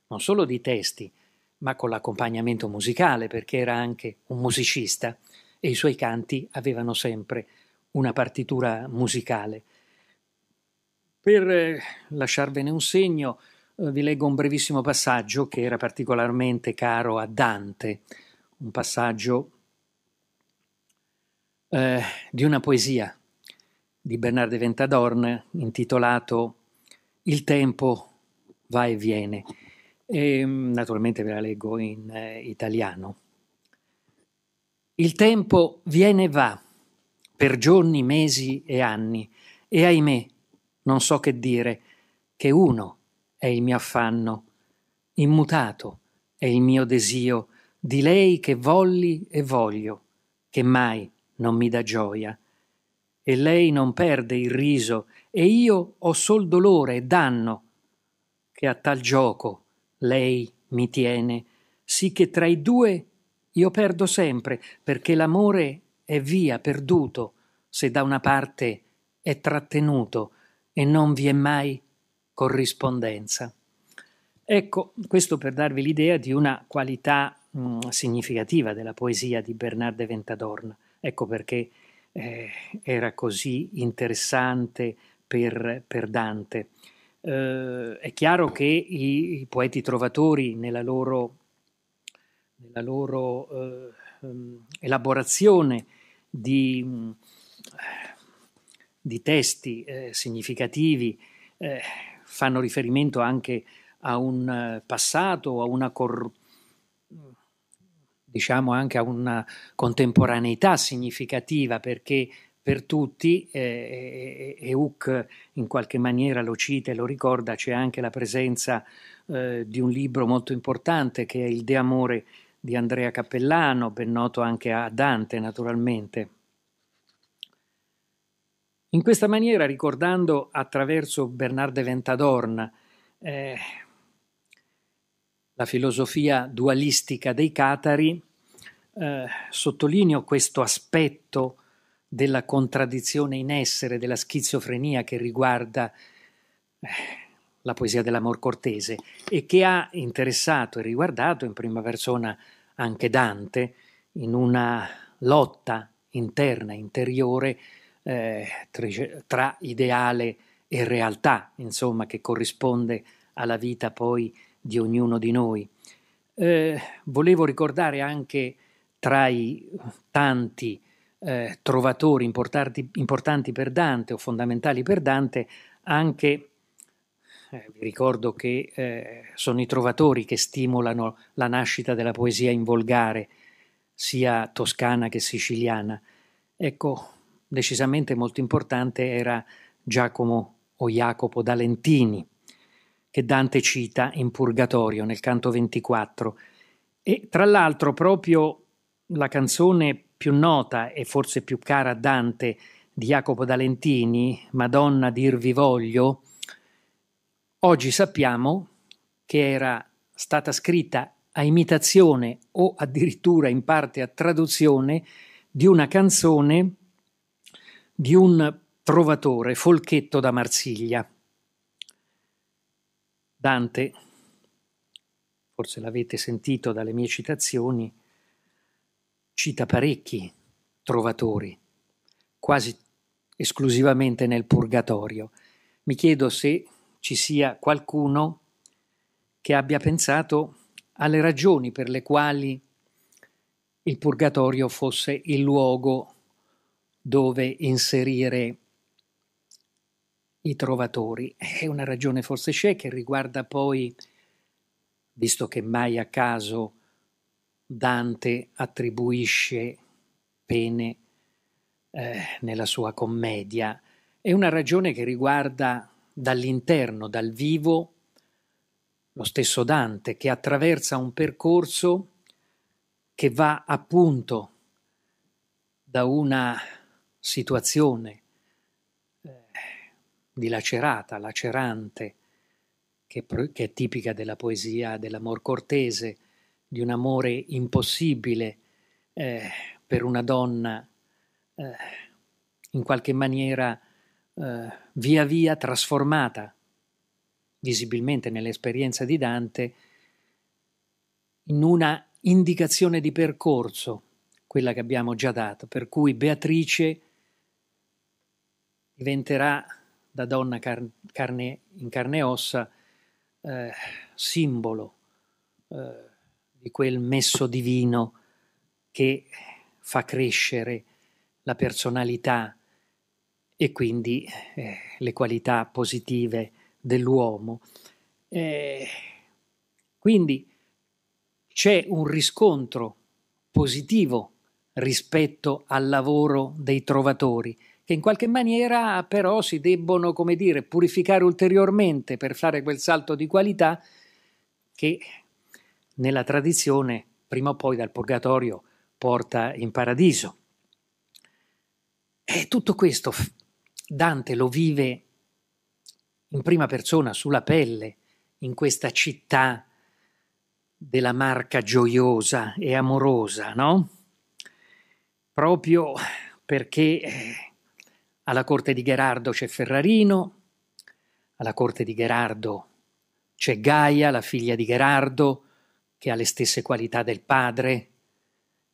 non solo di testi, ma con l'accompagnamento musicale, perché era anche un musicista e i suoi canti avevano sempre una partitura musicale. Per eh, lasciarvene un segno, eh, vi leggo un brevissimo passaggio che era particolarmente caro a Dante, un passaggio eh, di una poesia di Bernard de Ventadorn intitolato Il tempo va e viene. E, mm, naturalmente ve la leggo in eh, italiano. Il tempo viene e va per giorni, mesi e anni e ahimè non so che dire che uno è il mio affanno, immutato è il mio desio di lei che volli e voglio, che mai non mi dà gioia. E lei non perde il riso, e io ho sol dolore e danno, che a tal gioco lei mi tiene, sì che tra i due io perdo sempre, perché l'amore è via perduto, se da una parte è trattenuto e non vi è mai corrispondenza. Ecco, questo per darvi l'idea di una qualità mh, mm, significativa della poesia di Bernard de Ventadorna. Ecco perché eh, era così interessante per, per Dante. Eh, è chiaro che i, i, poeti trovatori nella loro, nella loro eh, ehm, elaborazione di, eh, di testi eh, significativi eh, fanno riferimento anche a un passato, a una corruzione diciamo anche a una contemporaneità significativa perché per tutti, eh, e, eh, e eh, Huck in qualche maniera lo cita e lo ricorda, c'è anche la presenza eh, di un libro molto importante che è Il De Amore di Andrea Cappellano, ben noto anche a Dante naturalmente. In questa maniera, ricordando attraverso Bernarde Ventadorn, eh, la filosofia dualistica dei catari, eh, sottolineo questo aspetto della contraddizione in essere, della schizofrenia che riguarda eh, la poesia dell'amor cortese e che ha interessato e riguardato in prima persona anche Dante in una lotta interna, interiore eh, tra, ideale e realtà, insomma, che corrisponde alla vita poi di ognuno di noi. Eh, volevo ricordare anche tra i tanti eh, trovatori importanti, importanti, per Dante o fondamentali per Dante anche eh, vi ricordo che eh, sono i trovatori che stimolano la nascita della poesia in volgare, sia toscana che siciliana. Ecco, decisamente molto importante era Giacomo o Jacopo D'Alentini che Dante cita in Purgatorio nel canto 24 e tra l'altro proprio la canzone più nota e forse più cara a Dante di Jacopo D'Alentini, Madonna dirvi voglio, oggi sappiamo che era stata scritta a imitazione o addirittura in parte a traduzione di una canzone di un trovatore, Folchetto da Marsiglia. Dante, forse l'avete sentito dalle mie citazioni, cita parecchi trovatori, quasi esclusivamente nel purgatorio. Mi chiedo se ci sia qualcuno che abbia pensato alle ragioni per le quali il purgatorio fosse il luogo dove inserire i trovatori. È una ragione forse c'è che riguarda poi, visto che mai a caso Dante attribuisce pene eh, nella sua commedia, è una ragione che riguarda dall'interno, dal vivo, lo stesso Dante che attraversa un percorso che va appunto da una situazione dilacerata, lacerante, che, che è tipica della poesia dell'amor cortese, di un amore impossibile eh, per una donna, eh, in qualche maniera eh, via via trasformata visibilmente nell'esperienza di Dante in una indicazione di percorso, quella che abbiamo già dato, per cui Beatrice diventerà da donna car- carne, in carne e ossa, eh, simbolo eh, di quel messo divino che fa crescere la personalità e quindi eh, le qualità positive dell'uomo. Eh, quindi c'è un riscontro positivo rispetto al lavoro dei trovatori che in qualche maniera però si debbono, come dire, purificare ulteriormente per fare quel salto di qualità che nella tradizione prima o poi dal purgatorio porta in paradiso. E tutto questo Dante lo vive in prima persona, sulla pelle, in questa città della marca gioiosa e amorosa, no? Proprio perché eh, alla corte di Gherardo c'è Ferrarino, alla corte di Gherardo c'è Gaia, la figlia di Gherardo, che ha le stesse qualità del padre,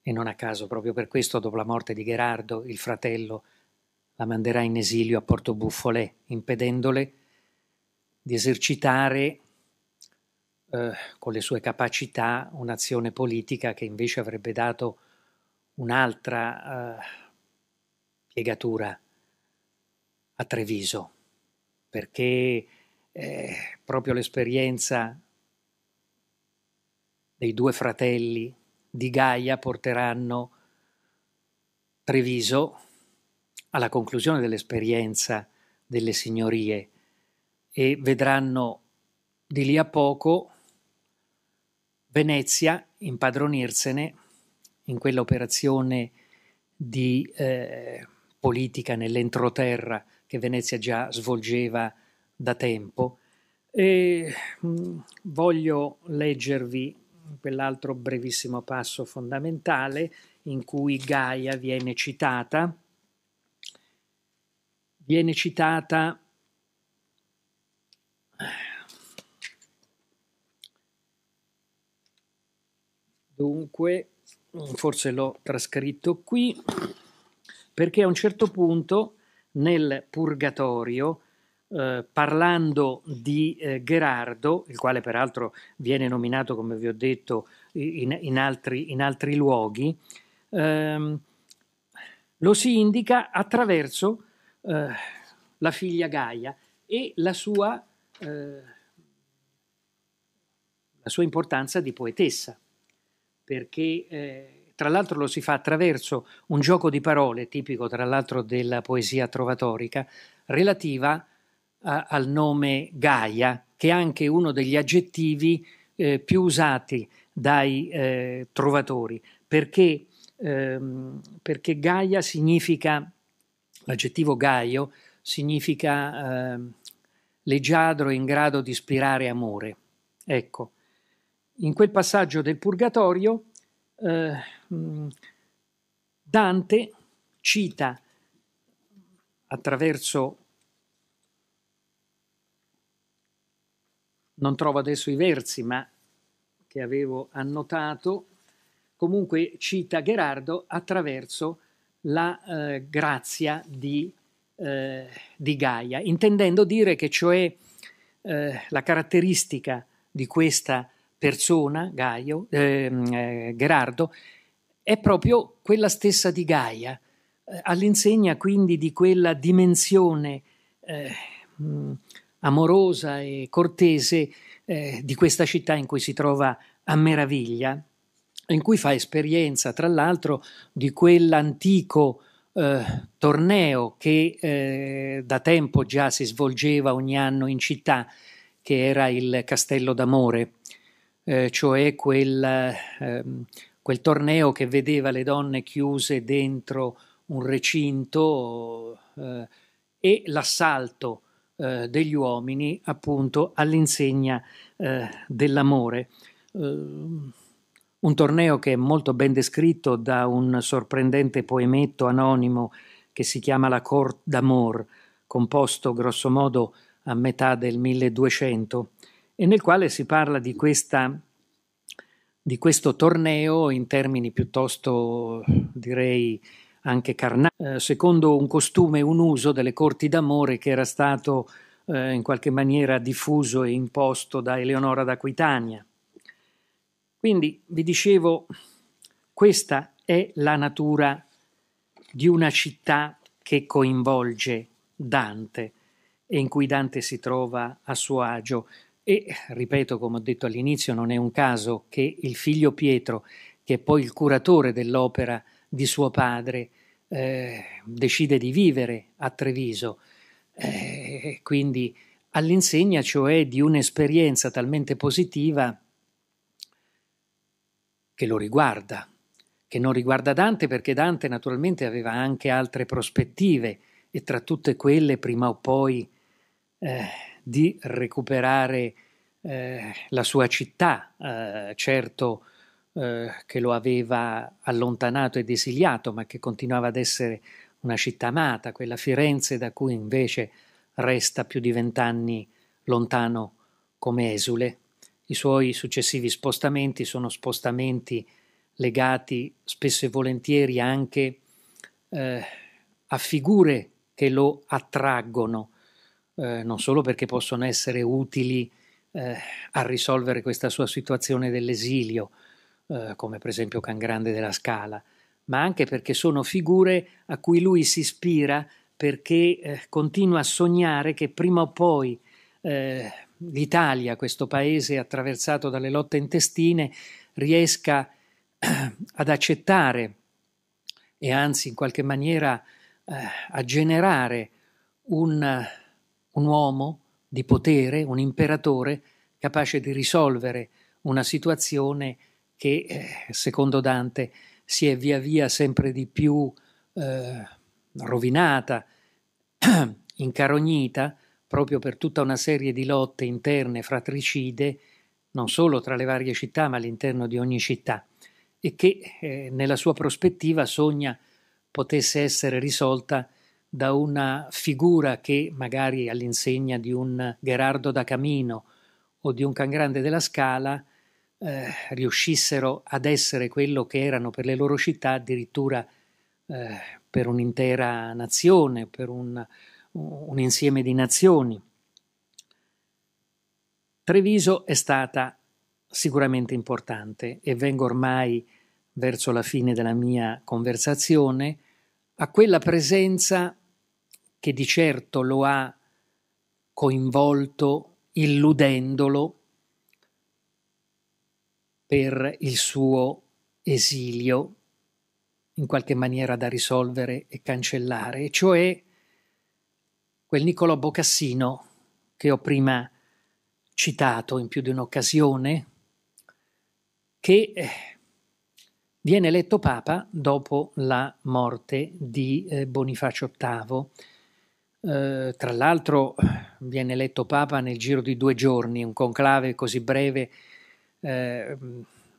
e non a caso proprio per questo, dopo la morte di Gherardo, il fratello la manderà in esilio a Porto Buffolè, impedendole di esercitare eh, con le sue capacità un'azione politica che invece avrebbe dato un'altra eh, piegatura a Treviso, perché eh, proprio l'esperienza dei due fratelli di Gaia porteranno Treviso alla conclusione dell'esperienza delle signorie e vedranno di lì a poco Venezia impadronirsene in quell'operazione di eh, politica nell'entroterra che Venezia già svolgeva da tempo. E mm, voglio leggervi quell'altro brevissimo passo fondamentale in cui Gaia viene citata. Viene citata dunque, forse l'ho trascritto qui, perché a un certo punto nel Purgatorio, eh, parlando di eh, Gerardo, il quale peraltro viene nominato, come vi ho detto, in, in, altri, in altri, luoghi, ehm, lo si indica attraverso eh, la figlia Gaia e la sua, eh, la sua importanza di poetessa, perché eh, tra l'altro lo si fa attraverso un gioco di parole, tipico tra l'altro della poesia trovatorica, relativa a, al nome Gaia, che è anche uno degli aggettivi eh, più usati dai eh, trovatori, perché, ehm, perché, Gaia significa, l'aggettivo Gaio significa eh, leggiadro in grado di ispirare amore. Ecco, in quel passaggio del Purgatorio eh, Mm. Dante cita attraverso non trovo adesso i versi, ma che avevo annotato, comunque cita Gerardo attraverso la eh, grazia di, eh, di, Gaia, intendendo dire che cioè eh, la caratteristica di questa persona, Gaio, ehm, eh, Gerardo, è proprio quella stessa di Gaia, eh, all'insegna quindi di quella dimensione eh, mm, amorosa e cortese eh, di questa città in cui si trova a meraviglia, in cui fa esperienza, tra l'altro, di quell'antico eh, torneo che eh, da tempo già si svolgeva ogni anno in città, che era il Castello d'Amore, eh, cioè quel ehm, quel torneo che vedeva le donne chiuse dentro un recinto eh, e l'assalto eh, degli uomini appunto all'insegna eh, dell'amore. Eh, un torneo che è molto ben descritto da un sorprendente poemetto anonimo che si chiama La Corte d'Amour, composto grossomodo a metà del 1200, e nel quale si parla di questa di questo torneo in termini piuttosto, direi, anche carnali, eh, secondo un costume, un uso delle corti d'amore che era stato eh, in qualche maniera diffuso e imposto da Eleonora d'Aquitania. Quindi vi dicevo, questa è la natura di una città che coinvolge Dante e in cui Dante si trova a suo agio. E ripeto, come ho detto all'inizio, non è un caso che il figlio Pietro, che è poi il curatore dell'opera di suo padre, eh, decide di vivere a Treviso. Eh, quindi all'insegna cioè di un'esperienza talmente positiva che lo riguarda, che non riguarda Dante perché Dante naturalmente aveva anche altre prospettive e tra tutte quelle prima o poi eh, di recuperare eh, la sua città, eh, certo eh, che lo aveva allontanato ed esiliato, ma che continuava ad essere una città amata, quella Firenze da cui invece resta più di vent'anni lontano come esule. I suoi successivi spostamenti sono spostamenti legati spesso e volentieri anche eh, a figure che lo attraggono eh, non solo perché possono essere utili eh, a risolvere questa sua situazione dell'esilio, eh, come per esempio Can Grande della Scala, ma anche perché sono figure a cui lui si ispira perché eh, continua a sognare che prima o poi eh, l'Italia, questo paese attraversato dalle lotte intestine, riesca ad accettare e anzi in qualche maniera a generare un un uomo di potere, un imperatore capace di risolvere una situazione che, eh, secondo Dante, si è via via sempre di più eh, rovinata, incarognita, proprio per tutta una serie di lotte interne fratricide, non solo tra le varie città, ma all'interno di ogni città, e che eh, nella sua prospettiva sogna potesse essere risolta da una figura che magari all'insegna di un Gerardo da Camino o di un Cangrande della Scala eh, riuscissero ad essere quello che erano per le loro città addirittura eh, per un'intera nazione, per un, un insieme di nazioni. Treviso è stata sicuramente importante e vengo ormai verso la fine della mia conversazione a quella presenza che di certo lo ha coinvolto, illudendolo per il suo esilio, in qualche maniera da risolvere e cancellare, e cioè quel Niccolò Bocassino che ho prima citato in più di un'occasione, che eh, viene eletto Papa dopo la morte di eh, Bonifacio VIII eh, tra l'altro viene eletto Papa nel giro di due giorni, un conclave così breve eh,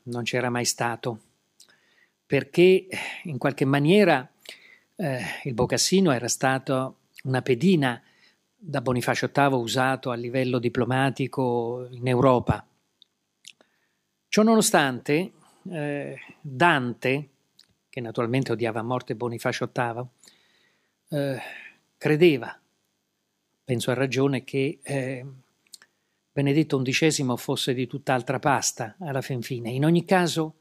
non c'era mai stato, perché in qualche maniera eh, il Bocassino era stato una pedina da Bonifacio VIII usato a livello diplomatico in Europa. Ciononostante, eh, Dante, che naturalmente odiava a morte Bonifacio VIII, eh, credeva, penso a ragione, che eh, Benedetto XI fosse di tutt'altra pasta alla fin fine. In ogni caso,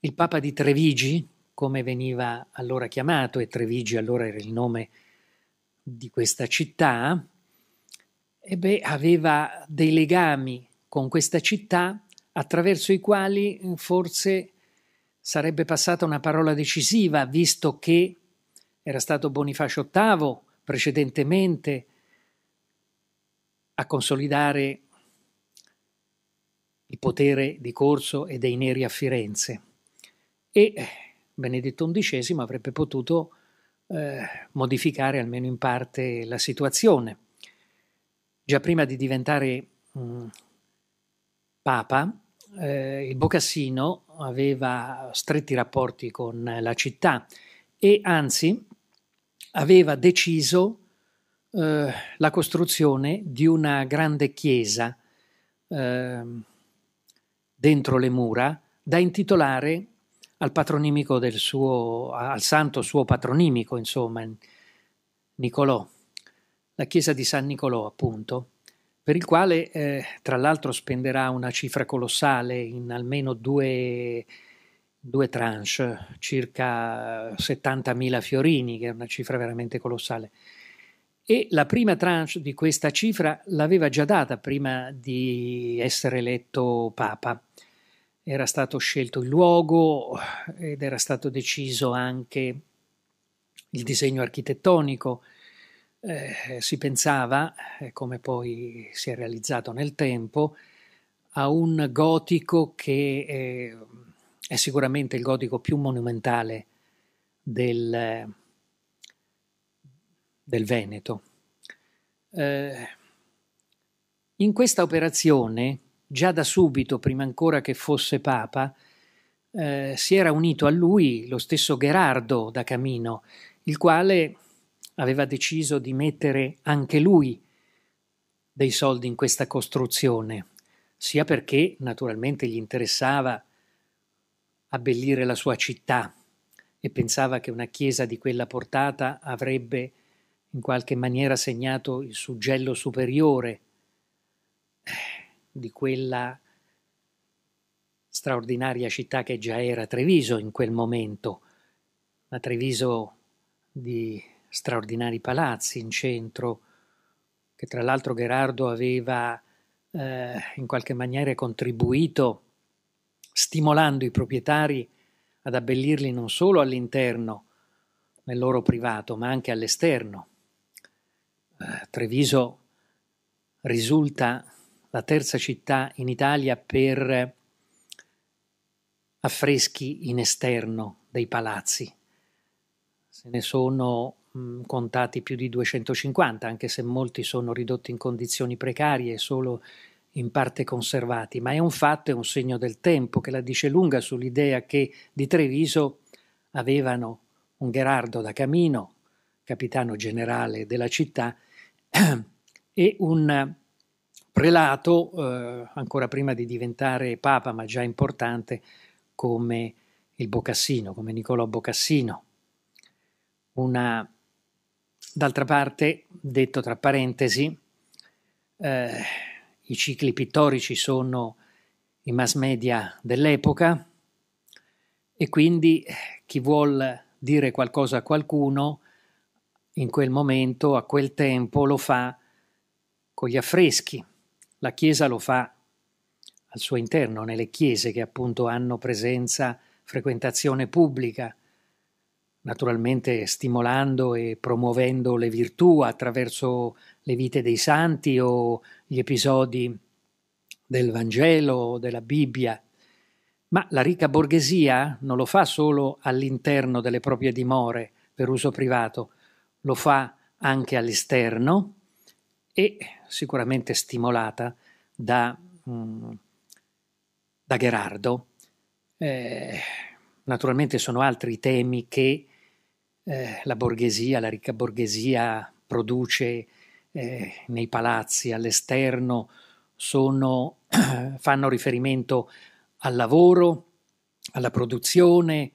il Papa di Trevigi, come veniva allora chiamato, e Trevigi allora era il nome di questa città, eh beh, aveva dei legami con questa città attraverso i quali forse sarebbe passata una parola decisiva, visto che era stato Bonifacio VIII precedentemente a consolidare il potere di Corso e dei Neri a Firenze e eh, Benedetto XI avrebbe potuto eh, modificare almeno in parte la situazione. Già prima di diventare mh, mm, Papa, eh, il Bocassino aveva stretti rapporti con la città e anzi aveva deciso eh, la costruzione di una grande chiesa eh, dentro le mura da intitolare al patronimico del suo, al santo suo patronimico, insomma, Nicolò, la chiesa di San Nicolò, appunto, per il quale eh, tra l'altro spenderà una cifra colossale in almeno due due tranche, circa 70.000 fiorini, che è una cifra veramente colossale. E la prima tranche di questa cifra l'aveva già data prima di essere eletto Papa. Era stato scelto il luogo ed era stato deciso anche il disegno architettonico. Eh, si pensava, eh, come poi si è realizzato nel tempo, a un gotico che eh, è sicuramente il gotico più monumentale del, del Veneto. Eh, in questa operazione, già da subito, prima ancora che fosse Papa, eh, si era unito a lui lo stesso Gherardo da Camino, il quale aveva deciso di mettere anche lui dei soldi in questa costruzione, sia perché naturalmente gli interessava abbellire la sua città e pensava che una chiesa di quella portata avrebbe in qualche maniera segnato il suggello superiore eh, di quella straordinaria città che già era Treviso in quel momento, una Treviso di straordinari palazzi in centro, che tra l'altro Gerardo aveva eh, in qualche maniera contribuito a stimolando i proprietari ad abbellirli non solo all'interno, nel loro privato, ma anche all'esterno. Eh, Treviso risulta la terza città in Italia per affreschi in esterno dei palazzi. Se ne sono contati più di 250, anche se molti sono ridotti in condizioni precarie, e solo in parte conservati, ma è un fatto, è un segno del tempo che la dice lunga sull'idea che di Treviso avevano un Gherardo da Camino, capitano generale della città, e un prelato, eh, ancora prima di diventare papa, ma già importante, come il Bocassino, come Niccolò Bocassino. Una, d'altra parte, detto tra parentesi, eh, i cicli pittorici sono i mass media dell'epoca e quindi eh, chi vuol dire qualcosa a qualcuno in quel momento, a quel tempo, lo fa con gli affreschi. La Chiesa lo fa al suo interno, nelle chiese che appunto hanno presenza, frequentazione pubblica, naturalmente stimolando e promuovendo le virtù attraverso le vite dei santi o gli episodi del Vangelo, o della Bibbia. Ma la ricca borghesia non lo fa solo all'interno delle proprie dimore per uso privato, lo fa anche all'esterno e sicuramente stimolata da, mm, da Gerardo. Eh, Naturalmente sono altri i temi che eh, la borghesia, la ricca borghesia produce eh, nei palazzi, all'esterno, sono, fanno riferimento al lavoro, alla produzione,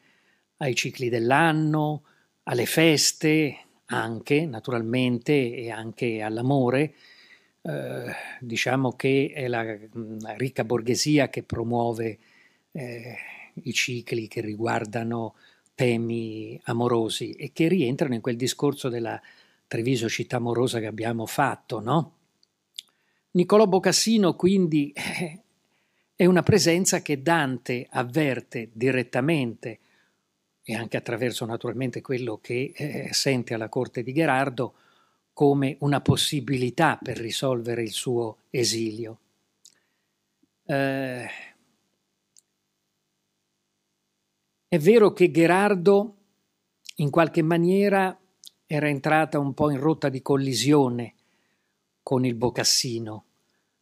ai cicli dell'anno, alle feste, anche naturalmente e anche all'amore. Eh, diciamo che è la, la, mm, ricca borghesia che promuove eh, i cicli che riguardano temi amorosi e che rientrano in quel discorso della Treviso città amorosa che abbiamo fatto, no? Niccolò Bocassino quindi è una presenza che Dante avverte direttamente e anche attraverso naturalmente quello che eh, sente alla corte di Gherardo come una possibilità per risolvere il suo esilio. Eh, È vero che Gherardo in qualche maniera era entrata un po' in rotta di collisione con il Bocassino,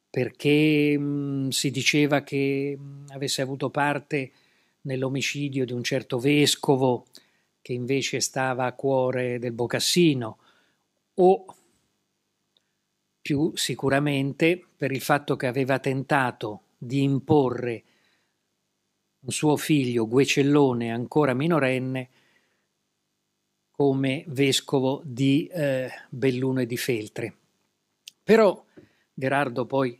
perché mh, mm, si diceva che mh, mm, avesse avuto parte nell'omicidio di un certo vescovo che invece stava a cuore del Bocassino, o più sicuramente per il fatto che aveva tentato di imporre un suo figlio Guecellone, ancora minorenne, come vescovo di eh, Belluno e di Feltre. Però Gerardo poi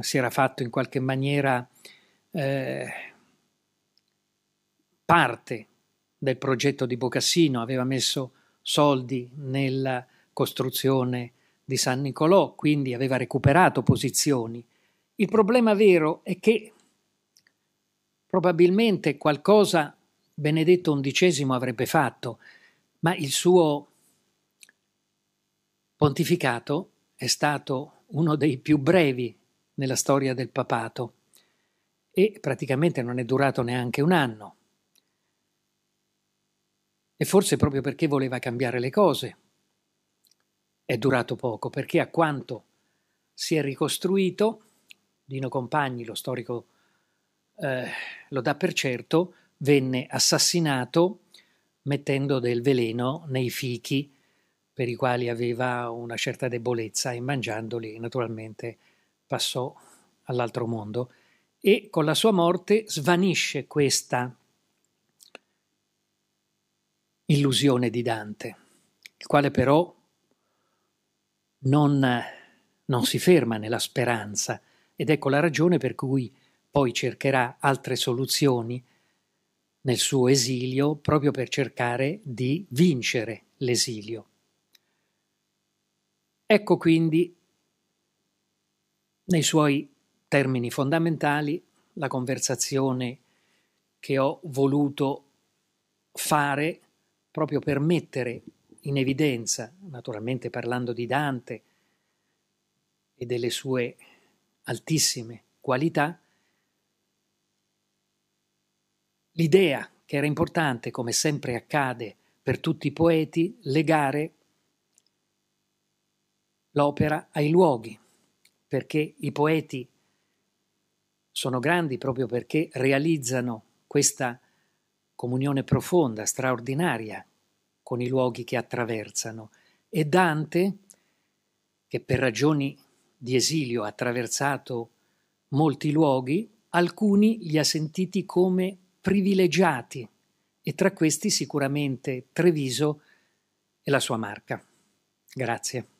si era fatto in qualche maniera eh, parte del progetto di Bocassino, aveva messo soldi nella costruzione di San Nicolò, quindi aveva recuperato posizioni. Il problema vero è che Probabilmente qualcosa Benedetto XI avrebbe fatto, ma il suo pontificato è stato uno dei più brevi nella storia del papato e praticamente non è durato neanche un anno. E forse proprio perché voleva cambiare le cose. È durato poco, perché a quanto si è ricostruito, Dino Compagni, lo storico eh, lo dà per certo, venne assassinato mettendo del veleno nei fichi per i quali aveva una certa debolezza e mangiandoli naturalmente passò all'altro mondo e con la sua morte svanisce questa illusione di Dante, il quale però non, non si ferma nella speranza ed ecco la ragione per cui poi cercherà altre soluzioni nel suo esilio proprio per cercare di vincere l'esilio. Ecco quindi nei suoi termini fondamentali la conversazione che ho voluto fare proprio per mettere in evidenza, naturalmente parlando di Dante e delle sue altissime qualità, l'idea che era importante, come sempre accade per tutti i poeti, legare l'opera ai luoghi, perché i poeti sono grandi proprio perché realizzano questa comunione profonda, straordinaria, con i luoghi che attraversano. E Dante, che per ragioni di esilio ha attraversato molti luoghi, alcuni li ha sentiti come privilegiati e tra questi sicuramente Treviso e la sua marca. Grazie.